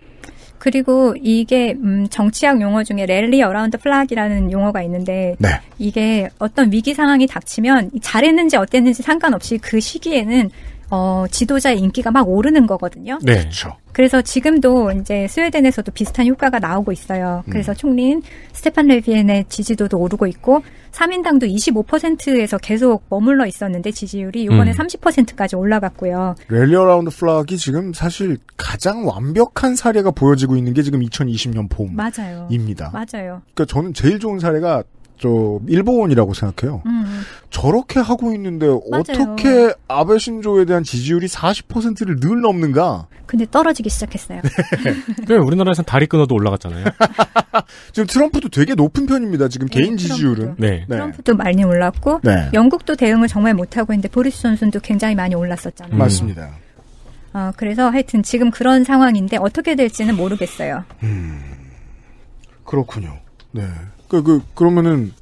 Speaker 4: 그리고 이게 음, 정치학 용어 중에 랠리 어라운드 플락이라는 용어가 있는데 네. 이게 어떤 위기 상황이 닥치면 잘했는지 어땠는지 상관없이 그 시기에는 어, 지도자의 인기가 막 오르는 거거든요. 네. 그렇죠. 그래서 지금도 이제 스웨덴에서도 비슷한 효과가 나오고 있어요. 음. 그래서 음. 총리인 스테판 레비엔의 지지도도 오르고 있고 3인당도 25%에서 계속 머물러 있었는데 지지율이 이번에 음. 30%까지 올라갔고요.
Speaker 2: 랠리어 라운드 플락이 지금 사실 가장 완벽한 사례가 보여지고 있는 게 지금 2020년 봄 맞아요. 입니다. 맞아요. 그러니까 저는 제일 좋은 사례가 저 일본이라고 생각해요. 음, 음. 저렇게 하고 있는데 맞아요. 어떻게 아베 신조에 대한 지지율이 40%를 늘 넘는가?
Speaker 4: 근데 떨어지기 시작했어요.
Speaker 2: 네. 우리나라에선 다리 끊어도 올라갔잖아요. 지금 트럼프도 되게 높은 편입니다. 지금 네, 개인 트럼프도. 지지율은. 네. 트럼프도
Speaker 4: 많이 올랐고 네. 영국도 대응을 정말 못하고 있는데 보리스 선수도 굉장히 많이 올랐었잖아요. 음. 맞습니다. 어, 그래서 하여튼 지금 그런 상황인데 어떻게 될지는 모르겠어요. 음.
Speaker 2: 그렇군요. 네. 그, 그, 그러면은,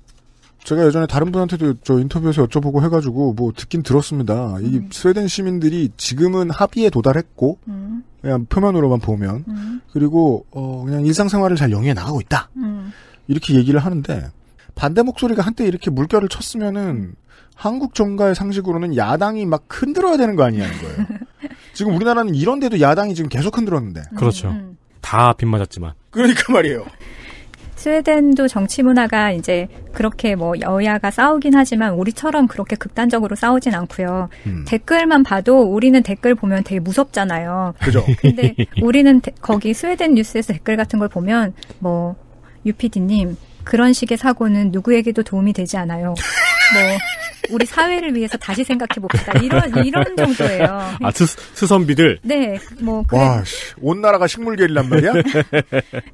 Speaker 2: 제가 예전에 다른 분한테도 저 인터뷰에서 여쭤보고 해가지고, 뭐, 듣긴 들었습니다. 음. 이 스웨덴 시민들이 지금은 합의에 도달했고, 음. 그냥 표면으로만 보면, 음. 그리고, 어, 그냥 일상생활을 잘 영위해 나가고 있다. 음. 이렇게 얘기를 하는데, 반대 목소리가 한때 이렇게 물결을 쳤으면은, 한국 정가의 상식으로는 야당이 막 흔들어야 되는 거 아니냐는 거예요. 지금 우리나라는 이런데도 야당이 지금 계속 흔들었는데.
Speaker 3: 그렇죠. 음, 음. 다 빗맞았지만.
Speaker 2: 그러니까 말이에요.
Speaker 4: 스웨덴도 정치 문화가 이제 그렇게 뭐 여야가 싸우긴 하지만 우리처럼 그렇게 극단적으로 싸우진 않고요. 음. 댓글만 봐도 우리는 댓글 보면 되게 무섭잖아요.
Speaker 1: 그죠. 근데
Speaker 4: 우리는 데, 거기 스웨덴 뉴스에서 댓글 같은 걸 보면 뭐 유피디님 그런 식의 사고는 누구에게도 도움이 되지 않아요. 뭐 우리 사회를 위해서 다시 생각해 봅시다. 이런 이런 정도예요. 아 스,
Speaker 2: 스선비들.
Speaker 4: 네, 뭐 그래.
Speaker 2: 와온 나라가 식물계란 말이야.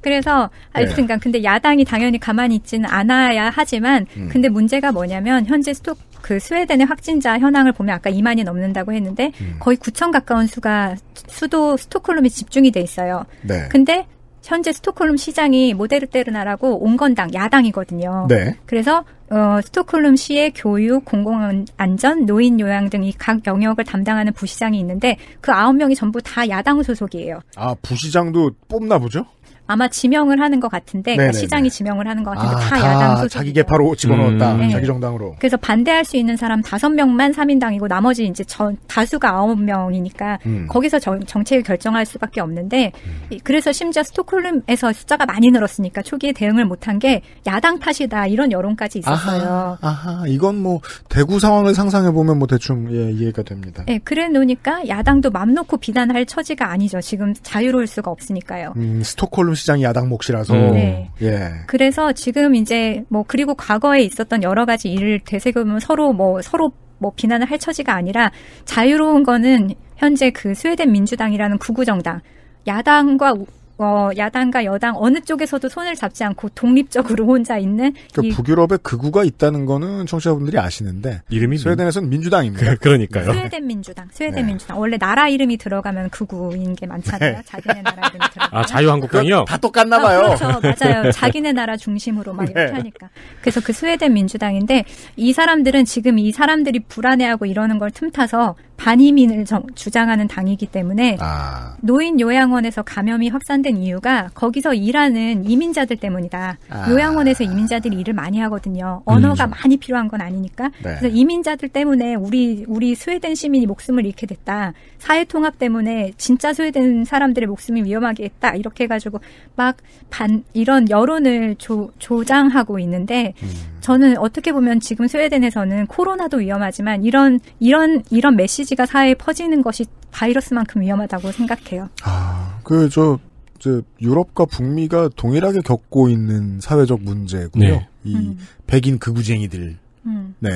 Speaker 4: 그래서 하여튼간 네. 근데 야당이 당연히 가만히 있지는 않아야 하지만 음. 근데 문제가 뭐냐면 현재 스톡 그 스웨덴의 확진자 현황을 보면 아까 2만이 넘는다고 했는데 음. 거의 9천 가까운 수가 수도 스톡홀름에 집중이 돼 있어요. 네. 근데 현재 스톡홀름 시장이 모데르테르나라고 온건당 야당이거든요. 네. 그래서 어, 스톡홀름 시의 교육, 공공안전, 노인 요양 등 이 각 영역을 담당하는 부시장이 있는데 그9 명이 전부 다 야당 소속이에요.
Speaker 2: 아 부시장도 뽑나 보죠?
Speaker 4: 아마 지명을 하는 것 같은데 그러니까 시장이 지명을 하는 것 같은데 아, 다, 다 야당 소속 자기
Speaker 2: 개파로 집어넣었다 음. 네. 자기 정당으로
Speaker 4: 그래서 반대할 수 있는 사람 다섯 명만 3인당이고 나머지 이제 전 다수가 아홉 명이니까 음. 거기서 정, 정책을 결정할 수밖에 없는데 음. 그래서 심지어 스톡홀름에서 숫자가 많이 늘었으니까 초기에 대응을 못한 게 야당 탓이다 이런 여론까지 있었어요.
Speaker 2: 아하, 아하. 이건 뭐 대구 상황을 상상해 보면 뭐 대충 예, 이해가 됩니다.
Speaker 4: 네, 예, 그래 놓으니까 야당도 맘 놓고 비난할 처지가 아니죠. 지금 자유로울 수가 없으니까요.
Speaker 2: 음, 스톡홀름 시장이 야당 몫이라서. 음. 네.
Speaker 1: 예.
Speaker 4: 그래서 지금 이제 뭐 그리고 과거에 있었던 여러 가지 일을 되새겨보면 서로 뭐 서로 뭐 비난을 할 처지가 아니라 자유로운 거는 현재 그 스웨덴 민주당이라는 구구 정당 야당과 어, 야당과 여당 어느 쪽에서도 손을 잡지 않고 독립적으로 혼자 있는 그러니까 이...
Speaker 2: 북유럽의 극우가 있다는 거는 청취자분들이 아시는데 이름이 스웨덴에서는 민주당입니다. 그, 러니까요
Speaker 4: 스웨덴 민주당, 스웨덴 네. 민주당. 원래 나라 이름이 들어가면 극우인 게 많잖아요. 네. 자기네 나라 이름이
Speaker 2: 들어. 아
Speaker 3: 자유한국당이요? 다 똑같나 봐요. 아, 그렇죠, 맞아요. 자기네
Speaker 4: 나라 중심으로 막 이렇게 네. 하니까. 그래서 그 스웨덴 민주당인데 이 사람들은 지금 이 사람들이 불안해하고 이러는 걸 틈타서 반이민을 주장하는 당이기 때문에 아. 노인 요양원에서 감염이 확산된 이유가 거기서 일하는 이민자들 때문이다. 아. 요양원에서 이민자들이 일을 많이 하거든요. 언어가 음. 많이 필요한 건 아니니까. 네. 그래서 이민자들 때문에 우리 우리 스웨덴 시민이 목숨을 잃게 됐다. 사회 통합 때문에 진짜 스웨덴 사람들의 목숨이 위험하게 했다. 이렇게 해가지고 막 반 이런 여론을 조, 조장하고 있는데 음. 저는 어떻게 보면 지금 스웨덴에서는 코로나도 위험하지만 이런 이런 이런 메시지가 사회에 퍼지는 것이 바이러스만큼 위험하다고 생각해요. 아,
Speaker 2: 그저 저 유럽과 북미가 동일하게 겪고 있는 사회적 문제고요. 네. 이 음. 백인 극우쟁이들. 음. 네.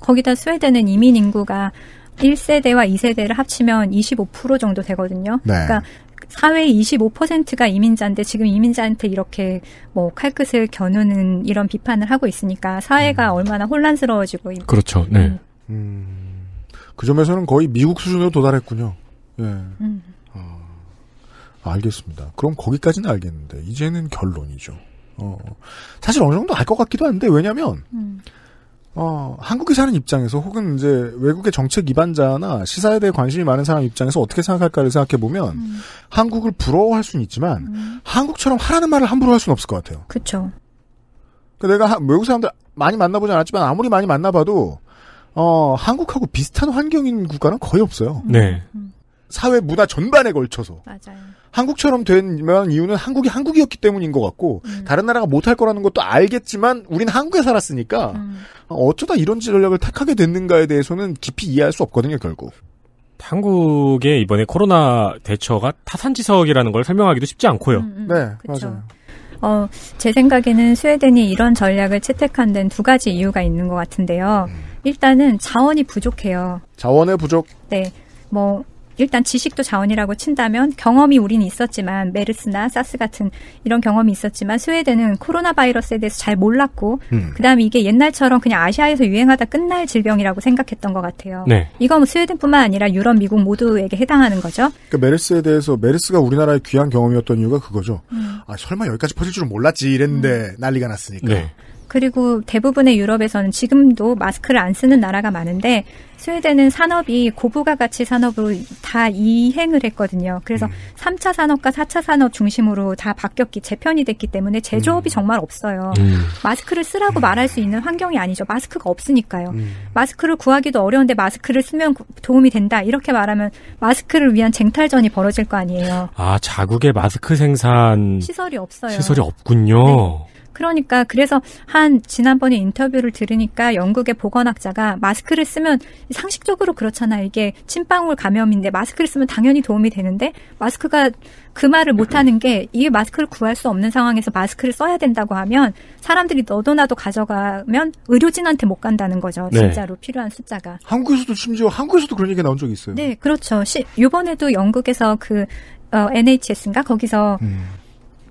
Speaker 4: 거기다 스웨덴은 이민 인구가 1세대와 2세대를 합치면 25% 정도 되거든요. 네. 그러니까 사회 25%가 이민자인데 지금 이민자한테 이렇게 뭐 칼끝을 겨누는 이런 비판을 하고 있으니까 사회가 음. 얼마나 혼란스러워지고 있고.
Speaker 2: 그렇죠. 음. 네. 음. 그 점에서는 거의 미국 수준으로 도달했군요. 예. 음. 어, 알겠습니다. 그럼 거기까지는 알겠는데 이제는 결론이죠. 어, 어. 사실 어느 정도 알 것 같기도 한데 왜냐하면 음. 어, 한국에 사는 입장에서 혹은 이제 외국의 정책 이반자나 시사에 대해 관심이 많은 사람 입장에서 어떻게 생각할까를 생각해 보면 음. 한국을 부러워할 수는 있지만 음. 한국처럼 하라는 말을 함부로 할 수는 없을 것 같아요. 그렇죠. 내가 하, 외국 사람들 많이 만나보지 않았지만 아무리 많이 만나봐도 어, 한국하고 비슷한 환경인 국가는 거의 없어요.
Speaker 1: 네. 음.
Speaker 2: 사회 문화 전반에 걸쳐서. 맞아요. 한국처럼 된 이유는 한국이 한국이었기 때문인 것 같고 음. 다른 나라가 못할 거라는 것도 알겠지만 우리는 한국에 살았으니까 음. 어쩌다 이런 전략을 택하게 됐는가에 대해서는 깊이 이해할 수 없거든요 결국.
Speaker 3: 한국의 이번에 코로나 대처가 타산지석이라는 걸 설명하기도 쉽지 않고요.
Speaker 2: 음, 음, 네, 그쵸. 맞아요.
Speaker 4: 어, 제 생각에는 스웨덴이 이런 전략을 채택한 데는 두 가지 이유가 있는 것 같은데요. 음. 일단은 자원이 부족해요.
Speaker 2: 자원의 부족.
Speaker 4: 네. 뭐 일단 지식도 자원이라고 친다면 경험이 우리는 있었지만 메르스나 사스 같은 이런 경험이 있었지만 스웨덴은 코로나 바이러스에 대해서 잘 몰랐고 음. 그다음에 이게 옛날처럼 그냥 아시아에서 유행하다 끝날 질병이라고 생각했던 것 같아요. 네. 이건 뭐 스웨덴뿐만 아니라 유럽, 미국 모두에게 해당하는 거죠.
Speaker 2: 그러니까 메르스에 대해서 메르스가 우리나라의 귀한 경험이었던 이유가 그거죠. 음. 아 설마 여기까지 퍼질 줄은 몰랐지 이랬는데 음. 난리가 났으니까. 네.
Speaker 4: 그리고 대부분의 유럽에서는 지금도 마스크를 안 쓰는 나라가 많은데 스웨덴은 산업이 고부가 가치 산업으로 다 이행을 했거든요. 그래서 음. 3차 산업과 4차 산업 중심으로 다 바뀌었기 재편이 됐기 때문에 제조업이 음. 정말 없어요. 음. 마스크를 쓰라고 음. 말할 수 있는 환경이 아니죠. 마스크가 없으니까요. 음. 마스크를 구하기도 어려운데 마스크를 쓰면 도움이 된다. 이렇게 말하면 마스크를 위한 쟁탈전이 벌어질 거 아니에요.
Speaker 3: 아, 자국의 마스크 생산 시설이
Speaker 4: 없어요. 시설이
Speaker 3: 없군요. 네.
Speaker 4: 그러니까 그래서 한 지난번에 인터뷰를 들으니까 영국의 보건학자가 마스크를 쓰면 상식적으로 그렇잖아. 이게 침방울 감염인데 마스크를 쓰면 당연히 도움이 되는데 마스크가 그 말을 못 하는 게 이게 마스크를 구할 수 없는 상황에서 마스크를 써야 된다고 하면 사람들이 너도 나도 가져가면 의료진한테 못 간다는 거죠. 네. 진짜로 네. 필요한 숫자가.
Speaker 2: 한국에서도 심지어 한국에서도 그런 얘기가 나온 적이 있어요.
Speaker 4: 네, 그렇죠. 시, 이번에도 영국에서 그 어, NHS인가 거기서 음.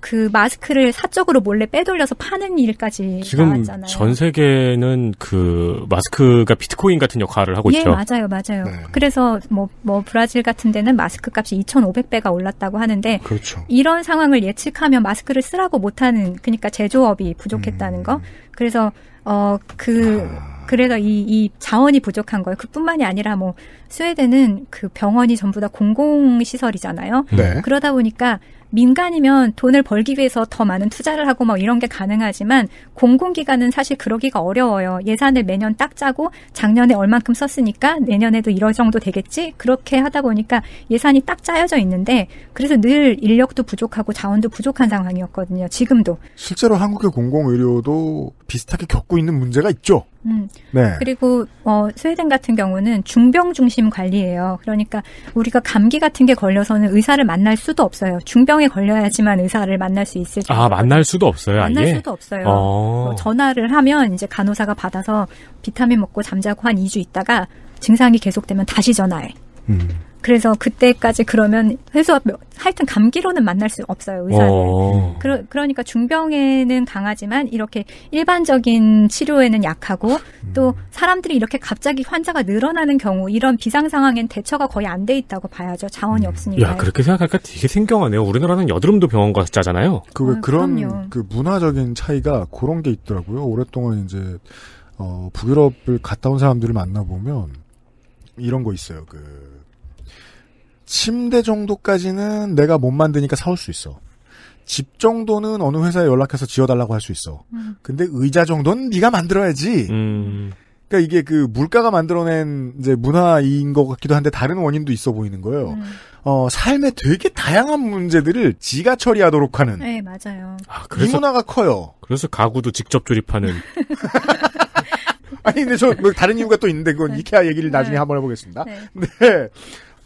Speaker 4: 그 마스크를 사적으로 몰래 빼돌려서 파는 일까지 지금 나왔잖아요.
Speaker 3: 전 세계는 그 마스크가 비트코인 같은 역할을 하고 예, 있죠. 맞아요,
Speaker 4: 맞아요. 네. 그래서 뭐, 뭐 브라질 같은 데는 마스크 값이 2,500배가 올랐다고 하는데 그렇죠. 이런 상황을 예측하면 마스크를 쓰라고 못하는 그러니까 제조업이 부족했다는 음. 거. 그래서 어그 아. 그래서 이, 이 자원이 부족한 거예요. 그뿐만이 아니라 뭐 스웨덴은 그 병원이 전부 다 공공시설이잖아요. 네. 그러다 보니까 민간이면 돈을 벌기 위해서 더 많은 투자를 하고 막 뭐 이런 게 가능하지만 공공기관은 사실 그러기가 어려워요. 예산을 매년 딱 짜고 작년에 얼만큼 썼으니까 내년에도 이럴 정도 되겠지? 그렇게 하다 보니까 예산이 딱 짜여져 있는데 그래서 늘 인력도 부족하고 자원도 부족한 상황이었거든요. 지금도.
Speaker 2: 실제로 한국의 공공의료도 비슷하게 겪고 있는 문제가 있죠. 음. 네.
Speaker 4: 그리고 어 스웨덴 같은 경우는 중병 중심 관리예요. 그러니까 우리가 감기 같은 게 걸려서는 의사를 만날 수도 없어요. 중병 치명에 걸려야지만 의사를 만날 수 있을 때. 아,
Speaker 3: 만날 수도 없어요, 만날 아예? 수도 없어요. 어. 뭐
Speaker 4: 전화를 하면 이제 간호사가 받아서 비타민 먹고 잠자고 한 2주 있다가 증상이 계속되면 다시 전화해. 음. 그래서 그때까지 그러면 회수 뭐, 하여튼 감기로는 만날 수 없어요 의사를.
Speaker 1: 어.
Speaker 4: 그러, 그러니까 중병에는 강하지만 이렇게 일반적인 치료에는 약하고 음. 또 사람들이 이렇게 갑자기 환자가 늘어나는 경우 이런 비상 상황엔 대처가 거의 안 돼 있다고 봐야죠 자원이 음. 없으니까. 야
Speaker 3: 그렇게 생각할까 되게 생경하네요. 우리나라는 여드름도 병원 가서
Speaker 2: 잖아요그 아, 그런 그럼요. 그 문화적인 차이가 그런 게 있더라고요. 오랫동안 이제 어, 북유럽을 갔다 온 사람들을 만나 보면 이런 거 있어요. 그 침대 정도까지는 내가 못 만드니까 사올 수 있어. 집 정도는 어느 회사에 연락해서 지어달라고 할 수 있어. 음. 근데 의자 정도는 네가 만들어야지. 음. 그러니까 이게 그 물가가 만들어낸 이제 문화인 것 같기도 한데 다른 원인도 있어 보이는 거예요. 음. 어 삶의 되게 다양한 문제들을 지가 처리하도록 하는.
Speaker 1: 네 맞아요. 아, 그래서, 이 문화가
Speaker 2: 커요. 그래서
Speaker 3: 가구도 직접 조립하는.
Speaker 2: 아니 근데 저 뭐 다른 이유가 또 있는데 그건 네. 이케아 얘기를 나중에 네. 한번 해보겠습니다. 네. 네.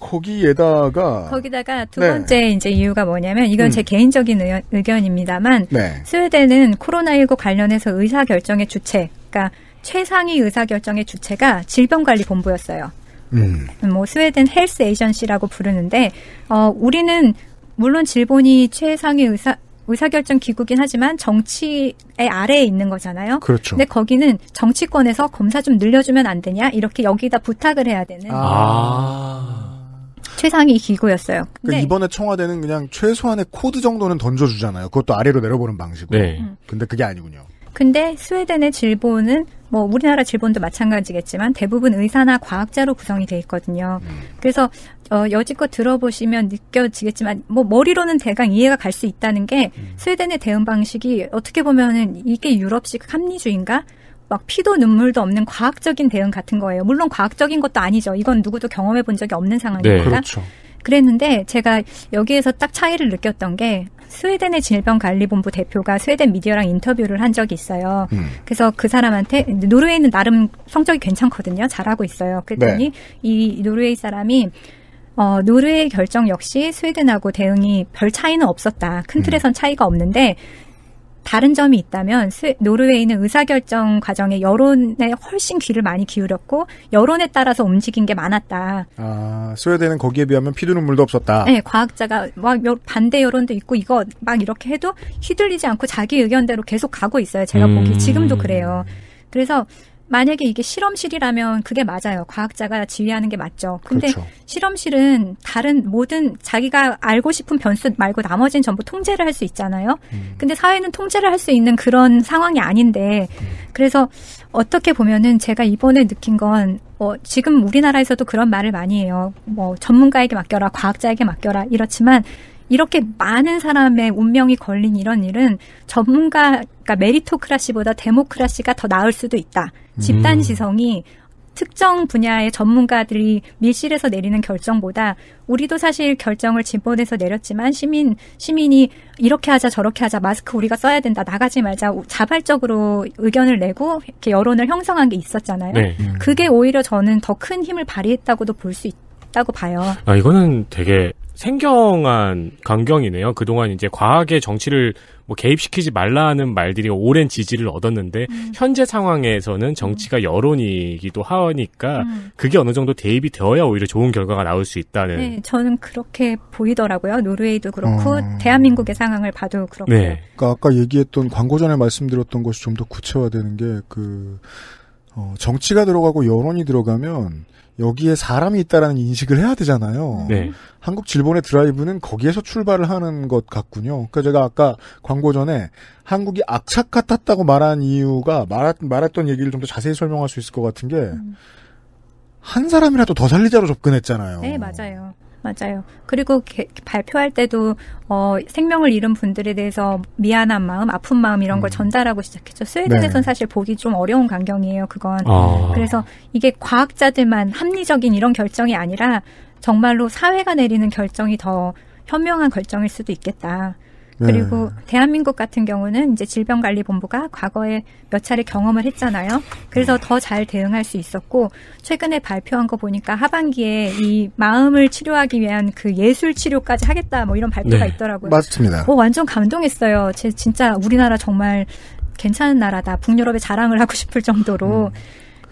Speaker 2: 거기에다가
Speaker 4: 거기다가 두 네. 번째 네. 이제 이유가 뭐냐면 이건 음. 제 개인적인 의견, 의견입니다만 네. 스웨덴은 코로나19 관련해서 의사 결정의 주체, 그러니까 최상위 의사 결정의 주체가 질병관리본부였어요. 음. 뭐 스웨덴 헬스 에이전시라고 부르는데 어 우리는 물론 질본이 최상위 의사 의사결정 기구긴 하지만 정치의 아래에 있는 거잖아요. 그렇죠. 근데 거기는 정치권에서 검사 좀 늘려주면 안 되냐 이렇게 여기다 부탁을 해야 되는.
Speaker 1: 아.
Speaker 4: 최상위 기구였어요. 그러니까 네.
Speaker 2: 이번에 청와대는 그냥 최소한의 코드 정도는 던져주잖아요. 그것도 아래로 내려보는 방식으로. 네. 음. 근데 그게 아니군요.
Speaker 4: 근데 스웨덴의 질본은 뭐 우리나라 질본도 마찬가지겠지만 대부분 의사나 과학자로 구성이 돼 있거든요. 음. 그래서 어, 여지껏 들어보시면 느껴지겠지만 뭐 머리로는 대강 이해가 갈 수 있다는 게 음. 스웨덴의 대응 방식이 어떻게 보면은 이게 유럽식 합리주의인가? 막 피도 눈물도 없는 과학적인 대응 같은 거예요. 물론 과학적인 것도 아니죠. 이건 누구도 경험해 본 적이 없는 상황이니까. 네, 그렇죠. 그랬는데 제가 여기에서 딱 차이를 느꼈던 게 스웨덴의 질병관리본부 대표가 스웨덴 미디어랑 인터뷰를 한 적이 있어요. 음. 그래서 그 사람한테 노르웨이는 나름 성적이 괜찮거든요. 잘하고 있어요. 그랬더니 네. 이 노르웨이 사람이 어, 노르웨이 결정 역시 스웨덴하고 대응이 별 차이는 없었다. 큰 틀에선 음. 차이가 없는데 다른 점이 있다면 노르웨이는 의사결정 과정에 여론에 훨씬 귀를 많이 기울였고 여론에 따라서 움직인 게 많았다.
Speaker 1: 아
Speaker 2: 스웨덴은 거기에 비하면 피도 눈물도 없었다. 네,
Speaker 4: 과학자가 막 뭐 반대 여론도 있고 이거 막 이렇게 해도 휘둘리지 않고 자기 의견대로 계속 가고 있어요. 제가 음. 보기 지금도 그래요. 그래서 만약에 이게 실험실이라면 그게 맞아요. 과학자가 지휘하는게 맞죠. 근데 그렇죠. 실험실은 다른 모든 자기가 알고 싶은 변수 말고 나머지는 전부 통제를 할 수 있잖아요. 음. 근데 사회는 통제를 할 수 있는 그런 상황이 아닌데 음. 그래서 어떻게 보면은 제가 이번에 느낀 건 뭐, 지금 우리나라에서도 그런 말을 많이 해요. 뭐 전문가에게 맡겨라, 과학자에게 맡겨라 이렇지만 이렇게 많은 사람의 운명이 걸린 이런 일은 전문가, 그러니까 메리토크라시보다 데모크라시가 더 나을 수도 있다. 음. 집단 지성이 특정 분야의 전문가들이 밀실에서 내리는 결정보다 우리도 사실 결정을 진보에서 내렸지만 시민 시민이 이렇게 하자 저렇게 하자 마스크 우리가 써야 된다 나가지 말자 자발적으로 의견을 내고 이렇게 여론을 형성한 게 있었잖아요. 네. 음. 그게 오히려 저는 더 큰 힘을 발휘했다고도 볼 수 있다고 봐요.
Speaker 3: 아 이거는 되게 생경한 광경이네요 그동안 이제 과학의 정치를 뭐 개입시키지 말라는 말들이 오랜 지지를 얻었는데 음. 현재 상황에서는 정치가 음. 여론이기도 하니까 음. 그게 어느 정도 대입이 되어야 오히려 좋은 결과가 나올 수 있다는.
Speaker 4: 네, 저는 그렇게 보이더라고요. 노르웨이도 그렇고 음. 대한민국의 상황을 봐도 그렇고. 네.
Speaker 2: 그러니까 아까 얘기했던 광고 전에 말씀드렸던 것이 좀 더 구체화되는 게그 어, 정치가 들어가고 여론이 들어가면 여기에 사람이 있다라는 인식을 해야 되잖아요. 네. 한국 질본의 드라이브는 거기에서 출발을 하는 것 같군요. 그러니까 제가 아까 광고 전에 한국이 악착 같았다고 말한 이유가 말했, 말했던 얘기를 좀 더 자세히 설명할 수 있을 것 같은 게한 음. 사람이라도 더 살리자로 접근했잖아요.
Speaker 4: 네, 맞아요. 맞아요. 그리고 개, 발표할 때도 어, 생명을 잃은 분들에 대해서 미안한 마음, 아픈 마음 이런 걸 음. 전달하고 시작했죠. 스웨덴에서는 네. 사실 보기 좀 어려운 광경이에요. 그건 아. 그래서 이게 과학자들만 합리적인 이런 결정이 아니라 정말로 사회가 내리는 결정이 더 현명한 결정일 수도 있겠다. 그리고 네. 대한민국 같은 경우는 이제 질병관리본부가 과거에 몇 차례 경험을 했잖아요. 그래서 네. 더잘 대응할 수 있었고 최근에 발표한 거 보니까 하반기에 이 마음을 치료하기 위한 그 예술 치료까지 하겠다 뭐 이런 발표가 네. 있더라고요. 맞습니다. 어, 완전 감동했어요. 진짜 우리나라 정말 괜찮은 나라다. 북유럽의 자랑을 하고 싶을 정도로 음.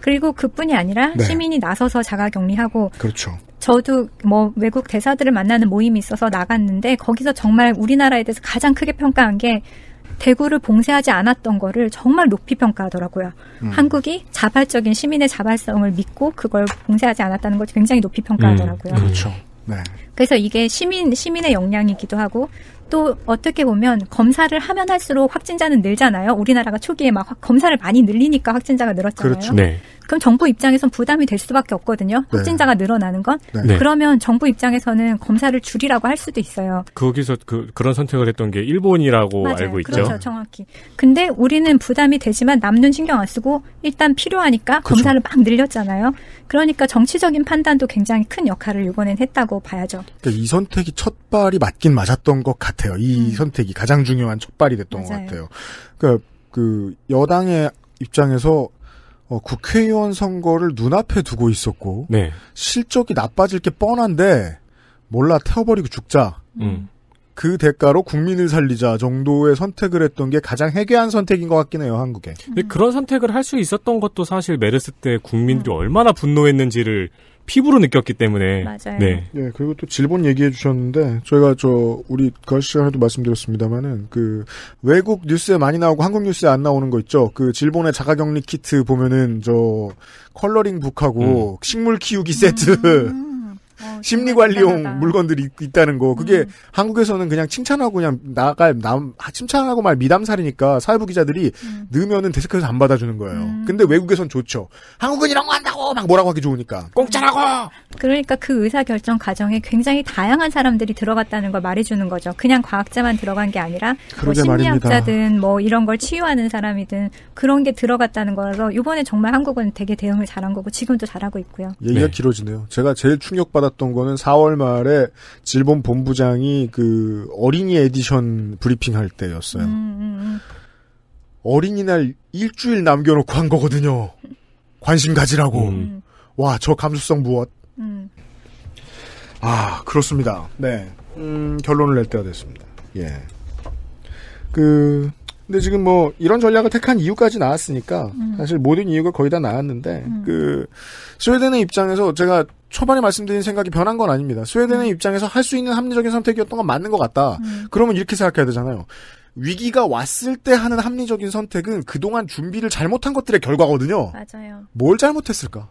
Speaker 4: 그리고 그뿐이 아니라 네. 시민이 나서서 자가격리하고 그렇죠. 저도 뭐 외국 대사들을 만나는 모임이 있어서 나갔는데 거기서 정말 우리나라에 대해서 가장 크게 평가한 게 대구를 봉쇄하지 않았던 거를 정말 높이 평가하더라고요. 음. 한국이 자발적인 시민의 자발성을 믿고 그걸 봉쇄하지 않았다는 걸 굉장히 높이 평가하더라고요. 음. 그렇죠. 네. 그래서 이게 시민 시민의 역량이기도 하고 또 어떻게 보면 검사를 하면 할수록 확진자는 늘잖아요. 우리나라가 초기에 막 검사를 많이 늘리니까 확진자가 늘었잖아요. 그렇죠. 네. 그럼 정부 입장에선 부담이 될 수밖에 없거든요. 네. 확진자가 늘어나는 건. 네. 네. 그러면 정부 입장에서는 검사를 줄이라고 할 수도 있어요.
Speaker 3: 거기서 그, 그런 선택을 했던 게 일본이라고 맞아요. 알고 있죠. 그렇죠,
Speaker 4: 정확히. 근데 우리는 부담이 되지만 남는 신경 안 쓰고 일단 필요하니까 그렇 검사를 막 늘렸잖아요. 그러니까 정치적인 판단도 굉장히 큰 역할을 이번엔 했다고 봐야죠.
Speaker 2: 그러니까 이 선택이 첫 발이 맞긴 맞았던 것 같아요. 이 음. 선택이 가장 중요한 첫 발이 됐던 맞아요. 것 같아요. 그러니까 그 여당의 입장에서 어, 국회의원 선거를 눈앞에 두고 있었고 네. 실적이 나빠질 게 뻔한데 몰라 태워버리고 죽자. 음. 그 대가로 국민을 살리자 정도의 선택을 했던 게 가장 해괴한 선택인 것 같긴 해요, 한국에.
Speaker 3: 근데 그런 선택을 할 수 있었던 것도 사실 메르스 때 국민들이 음. 얼마나 분노했는지를 피부로 느꼈기 때문에 맞아요.
Speaker 1: 네.
Speaker 2: 네 그리고 또 질본 얘기해 주셨는데 저희가 저 우리 그 시간에도 말씀드렸습니다만은 그 외국 뉴스에 많이 나오고 한국 뉴스에 안 나오는 거 있죠. 그 질본의 자가격리 키트 보면은 저 컬러링 북하고 음. 식물 키우기 세트. 음. 어, 심리관리용 물건들이 있다는 거. 그게 음. 한국에서는 그냥 칭찬하고 그냥 나갈 남 아, 칭찬하고 말 미담살이니까 사회부 기자들이 음. 넣으면은 데스크에서 안 받아주는 거예요. 음. 근데 외국에선 좋죠.
Speaker 4: 한국은 이런 거 한다고
Speaker 2: 막 뭐라고 하기 좋으니까 공짜라고.
Speaker 4: 그러니까 그 의사 결정 과정에 굉장히 다양한 사람들이 들어갔다는 걸 말해주는 거죠. 그냥 과학자만 들어간 게 아니라 뭐 심리학자든 뭐 이런 걸 치유하는 사람이든 그런 게 들어갔다는 거라서 이번에 정말 한국은 되게 대응을 잘한 거고 지금도 잘하고 있고요.
Speaker 2: 얘기가 네. 길어지네요. 제가 제일 충격받았 놀랐던 거는 4월 말에 질본 본부장이 그 어린이 에디션 브리핑 할 때였어요. 음,
Speaker 1: 음, 음.
Speaker 2: 어린이날 일주일 남겨놓고 한 거거든요. 관심 가지라고. 음. 와, 저 감수성 무엇? 아, 그렇습니다. 네. 결론을 낼 때가 됐습니다. 예. 그, 근데 지금 뭐 이런 전략을 택한 이유까지 나왔으니까 음. 사실 모든 이유가 거의 다 나왔는데 음. 그 스웨덴의 입장에서 제가 초반에 말씀드린 생각이 변한 건 아닙니다. 스웨덴의 음. 입장에서 할 수 있는 합리적인 선택이었던 건 맞는 것 같다. 음. 그러면 이렇게 생각해야 되잖아요. 위기가 왔을 때 하는 합리적인 선택은 그동안 준비를 잘못한 것들의 결과거든요. 맞아요. 뭘 잘못했을까?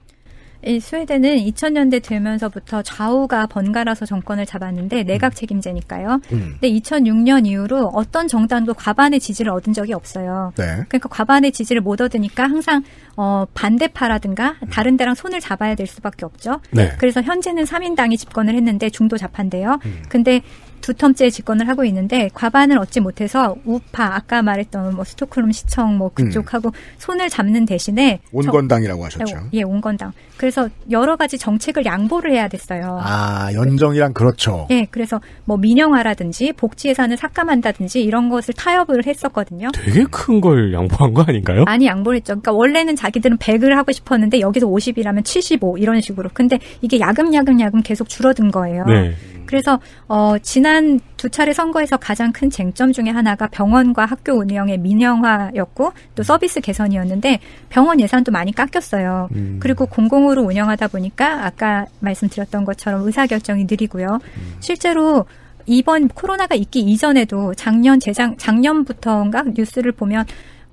Speaker 4: 이 스웨덴은 2000년대 들면서부터 좌우가 번갈아서 정권을 잡았는데 내각 음. 책임제니까요. 음. 근데 2006년 이후로 어떤 정당도 과반의 지지를 얻은 적이 없어요. 네. 그러니까 과반의 지지를 못 얻으니까 항상 어, 반대파라든가 다른 데랑 손을 잡아야 될 수밖에 없죠. 네. 그래서 현재는 3인당이 집권을 했는데 중도 좌파인데요. 음. 근데 두 텀째 집권을 하고 있는데 과반을 얻지 못해서 우파 아까 말했던 뭐 스톡홀름 시청 뭐 음. 그쪽하고 음. 손을 잡는 대신에
Speaker 2: 온건당이라고 하셨죠. 저,
Speaker 4: 예, 온건당. 그래서 여러 가지 정책을 양보를 해야 됐어요.
Speaker 2: 아, 연정이랑 그렇죠.
Speaker 4: 예, 그래서 뭐 민영화라든지 복지 예산을 삭감한다든지 이런 것을 타협을 했었거든요.
Speaker 2: 되게 큰 걸 양보한 거 아닌가요?
Speaker 4: 아니, 양보를 했죠. 그러니까 원래는 자기들은 100을 하고 싶었는데 여기서 50이라면 75 이런 식으로. 근데 이게 야금야금야금 계속 줄어든 거예요. 네. 음. 그래서 어, 지난 두 차례 선거에서 가장 큰 쟁점 중에 하나가 병원과 학교 운영의 민영화였고 또 서비스 개선이었는데 병원 예산도 많이 깎였어요. 음. 그리고 공공으로 운영하다 보니까 아까 말씀드렸던 것처럼 의사결정이 느리고요. 음. 실제로 이번 코로나가 있기 이전에도 작년 재작 작년부터인가 뉴스를 보면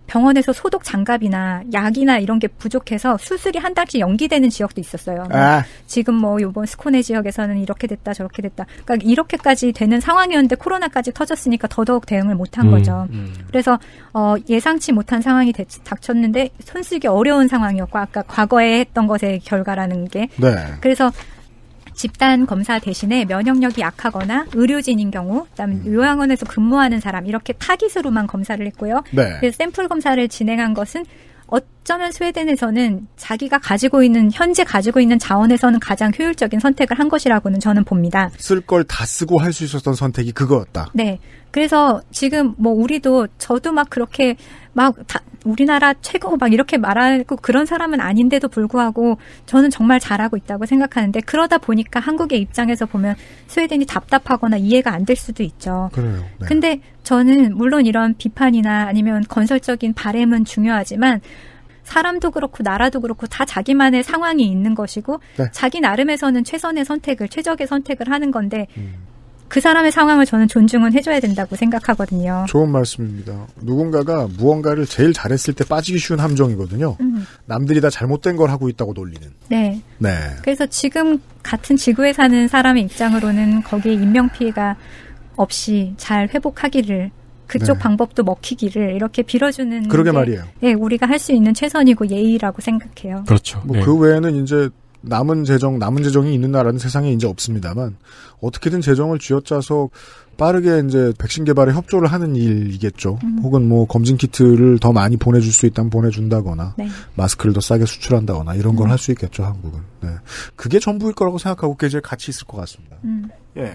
Speaker 4: 병원에서 소독 장갑이나 약이나 이런 게 부족해서 수술이 한 달씩 연기되는 지역도 있었어요. 아. 지금 뭐 요번 스코네 지역에서는 이렇게 됐다 저렇게 됐다. 그러니까 이렇게까지 되는 상황이었는데 코로나까지 터졌으니까 더더욱 대응을 못한 음, 거죠. 음. 그래서 어, 예상치 못한 상황이 대, 닥쳤는데 손쓰기 어려운 상황이었고 아까 과거에 했던 것의 결과라는 게. 네. 그래서 집단 검사 대신에 면역력이 약하거나 의료진인 경우, 그다음 음. 요양원에서 근무하는 사람 이렇게 타깃으로만 검사를 했고요. 네. 샘플 검사를 진행한 것은 어쩌면 스웨덴에서는 자기가 가지고 있는 현재 가지고 있는 자원에서는 가장 효율적인 선택을 한 것이라고는 저는 봅니다.
Speaker 2: 쓸 걸 다 쓰고 할 수 있었던 선택이 그거였다.
Speaker 4: 네. 그래서 지금 뭐 우리도 저도 막 그렇게 막 다, 우리나라 최고 막 이렇게 말하고 그런 사람은 아닌데도 불구하고 저는 정말 잘하고 있다고 생각하는데 그러다 보니까 한국의 입장에서 보면 스웨덴이 답답하거나 이해가 안 될 수도 있죠. 그래요. 네. 근데 저는 물론 이런 비판이나 아니면 건설적인 바램은 중요하지만 사람도 그렇고 나라도 그렇고 다 자기만의 상황이 있는 것이고 네. 자기 나름에서는 최선의 선택을 최적의 선택을 하는 건데 음. 그 사람의 상황을 저는 존중은 해줘야 된다고 생각하거든요.
Speaker 2: 좋은 말씀입니다. 누군가가 무언가를 제일 잘했을 때 빠지기 쉬운 함정이거든요. 음. 남들이 다 잘못된 걸 하고 있다고 놀리는. 네. 네.
Speaker 4: 그래서 지금 같은 지구에 사는 사람의 입장으로는 거기에 인명피해가 없이 잘 회복하기를 그쪽 네. 방법도 먹히기를 이렇게 빌어주는 그러게 말이에요. 예, 우리가 할 수 있는 최선이고 예의라고 생각해요.
Speaker 1: 그렇죠.
Speaker 2: 뭐그 네. 외에는 이제 남은 재정, 남은 재정이 있는 나라는 세상에 이제 없습니다만 어떻게든 재정을 쥐어짜서 빠르게 이제 백신 개발에 협조를 하는 일이겠죠. 음. 혹은 뭐 검진 키트를 더 많이 보내줄 수 있다면 보내준다거나 네. 마스크를 더 싸게 수출한다거나 이런 걸 할수 음. 있겠죠. 한국은. 네. 그게 전부일 거라고 생각하고 그게 제일 가치 있을 것 같습니다. 음. 예.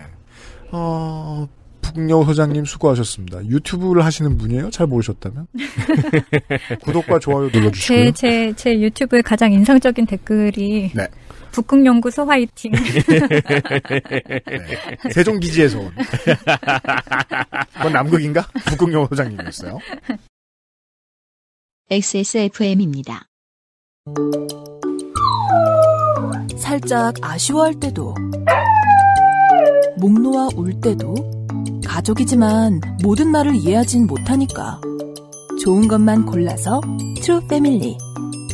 Speaker 2: 어, 북녀 소장님 수고하셨습니다. 유튜브를 하시는 분이에요? 잘 모르셨다면? 구독과 좋아요 눌러주시고요. 제,
Speaker 4: 제, 제유튜브의 가장 인상적인 댓글이 네. 북극연구소 화이팅.
Speaker 2: 네. 세종기지에서 온. 그건 남극인가?
Speaker 1: 북극연구 소장님이었어요.
Speaker 4: XSFM입니다.
Speaker 2: 살짝 아쉬워할 때도 목 놓아 울 때도 가족이지만 모든 말을 이해하진 못하니까. 좋은 것만 골라서 트루 패밀리.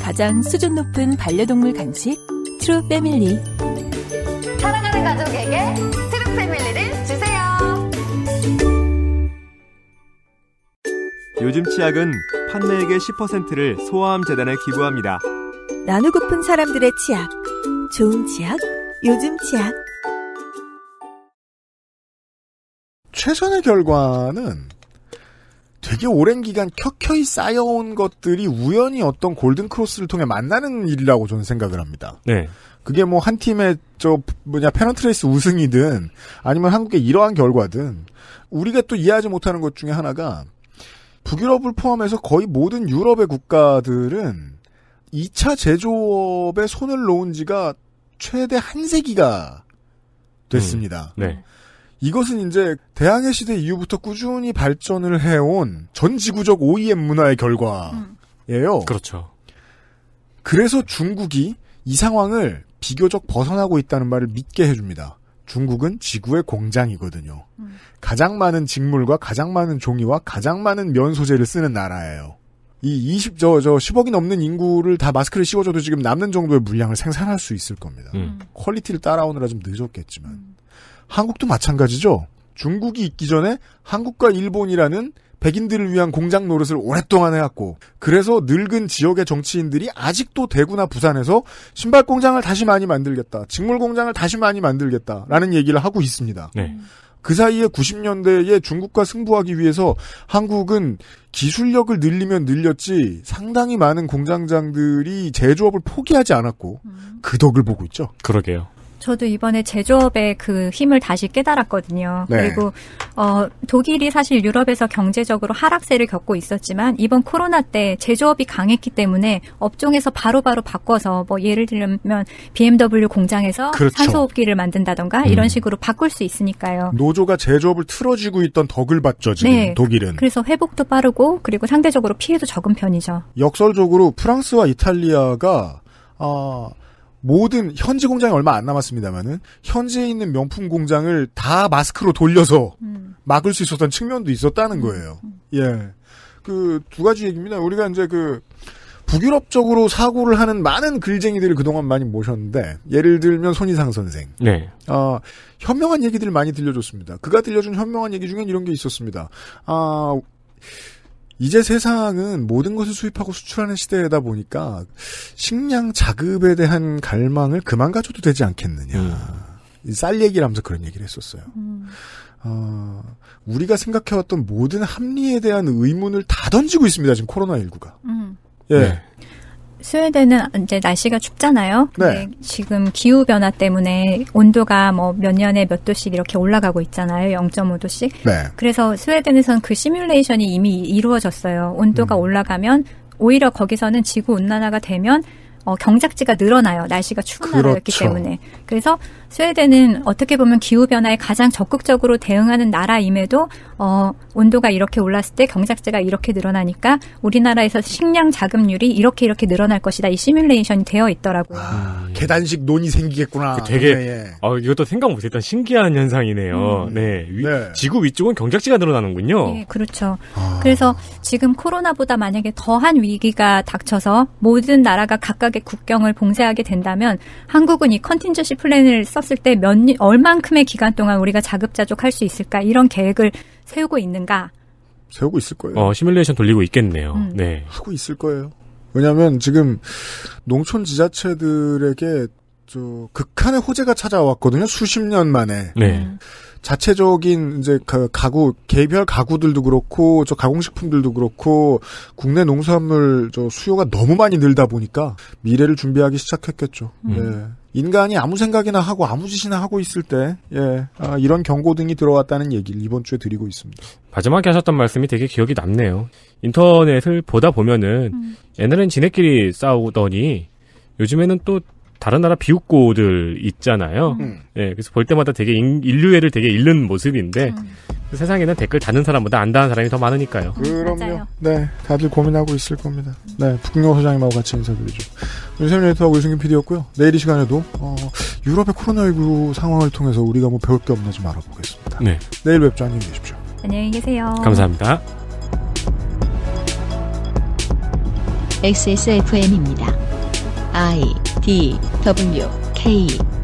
Speaker 4: 가장 수준 높은 반려동물 간식 트루 패밀리.
Speaker 1: 사랑하는 가족에게 트루 패밀리를 주세요.
Speaker 3: 요즘 치약은 판매액의 10%를 소아암 재단에 기부합니다.
Speaker 2: 나누고픈 사람들의 치약. 좋은 치약, 요즘 치약. 최선의 결과는 되게 오랜 기간 켜켜이 쌓여온 것들이 우연히 어떤 골든 크로스를 통해 만나는 일이라고 저는 생각을 합니다. 네. 그게 뭐 한 팀의 저 뭐냐 패런트레이스 우승이든 아니면 한국의 이러한 결과든 우리가 또 이해하지 못하는 것 중에 하나가 북유럽을 포함해서 거의 모든 유럽의 국가들은 2차 제조업에 손을 놓은 지가 최대 한 세기가 됐습니다. 음, 네. 이것은 이제 대항해 시대 이후부터 꾸준히 발전을 해온 전 지구적 OEM 문화의 결과예요. 음. 그렇죠. 그래서 중국이 이 상황을 비교적 벗어나고 있다는 말을 믿게 해줍니다. 중국은 지구의 공장이거든요. 음. 가장 많은 직물과 가장 많은 종이와 가장 많은 면 소재를 쓰는 나라예요. 이 20, 저, 저 10억이 넘는 인구를 다 마스크를 씌워줘도 지금 남는 정도의 물량을 생산할 수 있을 겁니다. 음. 음. 퀄리티를 따라오느라 좀 늦었겠지만. 음. 한국도 마찬가지죠. 중국이 있기 전에 한국과 일본이라는 백인들을 위한 공장 노릇을 오랫동안 해왔고 그래서 늙은 지역의 정치인들이 아직도 대구나 부산에서 신발 공장을 다시 많이 만들겠다, 직물 공장을 다시 많이 만들겠다라는 얘기를 하고 있습니다. 네. 그 사이에 90년대에 중국과 승부하기 위해서 한국은 기술력을 늘리면 늘렸지 상당히 많은 공장장들이 제조업을 포기하지 않았고 음. 그 덕을 보고 있죠. 그러게요.
Speaker 4: 저도 이번에 제조업의 그 힘을 다시 깨달았거든요. 네. 그리고 어, 독일이 사실 유럽에서 경제적으로 하락세를 겪고 있었지만 이번 코로나 때 제조업이 강했기 때문에 업종에서 바로바로 바로 바꿔서 뭐 예를 들면 BMW 공장에서 그렇죠. 산소호흡기를 만든다던가 음. 이런 식으로 바꿀 수 있으니까요.
Speaker 2: 노조가 제조업을 틀어지고 있던 덕을 봤죠, 지금 네. 독일은.
Speaker 4: 그래서 회복도 빠르고 그리고 상대적으로 피해도 적은 편이죠.
Speaker 2: 역설적으로 프랑스와 이탈리아가 아, 모든 현지 공장이 얼마 안 남았습니다만은 현지에 있는 명품 공장을 다 마스크로 돌려서 음. 막을 수 있었던 측면도 있었다는 음. 거예요. 음. 예. 그 두 가지 얘기입니다. 우리가 이제 그 북유럽 적으로 사고를 하는 많은 글쟁이들을 그동안 많이 모셨는데 예를 들면 손희상 선생. 네. 어, 현명한 얘기들을 많이 들려줬습니다. 그가 들려준 현명한 얘기 중엔 이런 게 있었습니다. 아 이제 세상은 모든 것을 수입하고 수출하는 시대다 보니까 식량 자급에 대한 갈망을 그만 가져도 되지 않겠느냐. 음. 쌀 얘기를 하면서 그런 얘기를 했었어요. 음. 어, 우리가 생각해왔던 모든 합리에 대한 의문을 다 던지고 있습니다. 지금 코로나19가. 음. 예. 네.
Speaker 4: 스웨덴은 이제 날씨가 춥잖아요. 네. 지금 기후 변화 때문에 온도가 뭐 몇 년에 몇 도씩 이렇게 올라가고 있잖아요. 0.5도씩. 네. 그래서 스웨덴에서는 그 시뮬레이션이 이미 이루어졌어요. 온도가 음. 올라가면 오히려 거기서는 지구 온난화가 되면 어, 경작지가 늘어나요. 날씨가 추운 그렇죠. 나라였기 때문에. 그래서 스웨덴은 어떻게 보면 기후 변화에 가장 적극적으로 대응하는 나라임에도 어, 온도가 이렇게 올랐을 때 경작재가 이렇게 늘어나니까 우리나라에서 식량 자급률이 이렇게 이렇게 늘어날 것이다 이 시뮬레이션이 되어 있더라고요. 아,
Speaker 2: 예. 계단식 논이 생기겠구나. 그 되게 네, 예. 아, 이것도 생각
Speaker 3: 못했던 신기한 현상이네요. 음, 네, 위, 네, 지구 위쪽은 경작지가 늘어나는군요. 네,
Speaker 4: 그렇죠. 아. 그래서 지금 코로나보다 만약에 더한 위기가 닥쳐서 모든 나라가 각각의 국경을 봉쇄하게 된다면 한국은 이 컨틴저시 플랜을 써 썼을 때몇 얼만큼의 기간 동안 우리가 자급자족할 수 있을까 이런 계획을 세우고 있는가?
Speaker 2: 세우고 있을 거예요. 어,
Speaker 3: 시뮬레이션 돌리고 있겠네요. 음. 네.
Speaker 2: 하고 있을 거예요. 왜냐하면 지금 농촌 지자체들에게 저 극한의 호재가 찾아왔거든요. 수십 년 만에. 네. 자체적인 이제 그 가구 개별 가구들도 그렇고 저 가공식품들도 그렇고 국내 농산물 저 수요가 너무 많이 늘다 보니까 미래를 준비하기 시작했겠죠. 음. 네. 인간이 아무 생각이나 하고 아무 짓이나 하고 있을 때 예, 아, 이런 경고등이 들어왔다는 얘기를 이번 주에 드리고 있습니다.
Speaker 3: 마지막에 하셨던 말씀이 되게 기억이 남네요. 인터넷을 보다 보면은 음. 옛날엔 지네끼리 싸우더니 요즘에는 또 다른 나라 비웃고들 있잖아요. 음. 음. 예, 그래서 볼 때마다 되게 인, 류애를 되게 잃는 모습인데 음. 그 세상에는 댓글 다는 사람보다 안 다는 사람이 더 많으니까요. 그럼요.
Speaker 2: 네, 다들 고민하고 있을 겁니다. 네, 북경 소장님하고 같이 인사드리죠. 윤세민 에디터하고 유승균 PD였고요. 내일 이 시간에도 어, 유럽의 코로나19 상황을 통해서 우리가 뭐 배울 게 없나 좀 알아보겠습니다. 네. 내일 뵙죠. 안녕히 계십시오.
Speaker 4: 안녕히 계세요. 감사합니다. XSFM입니다. 아이 D W K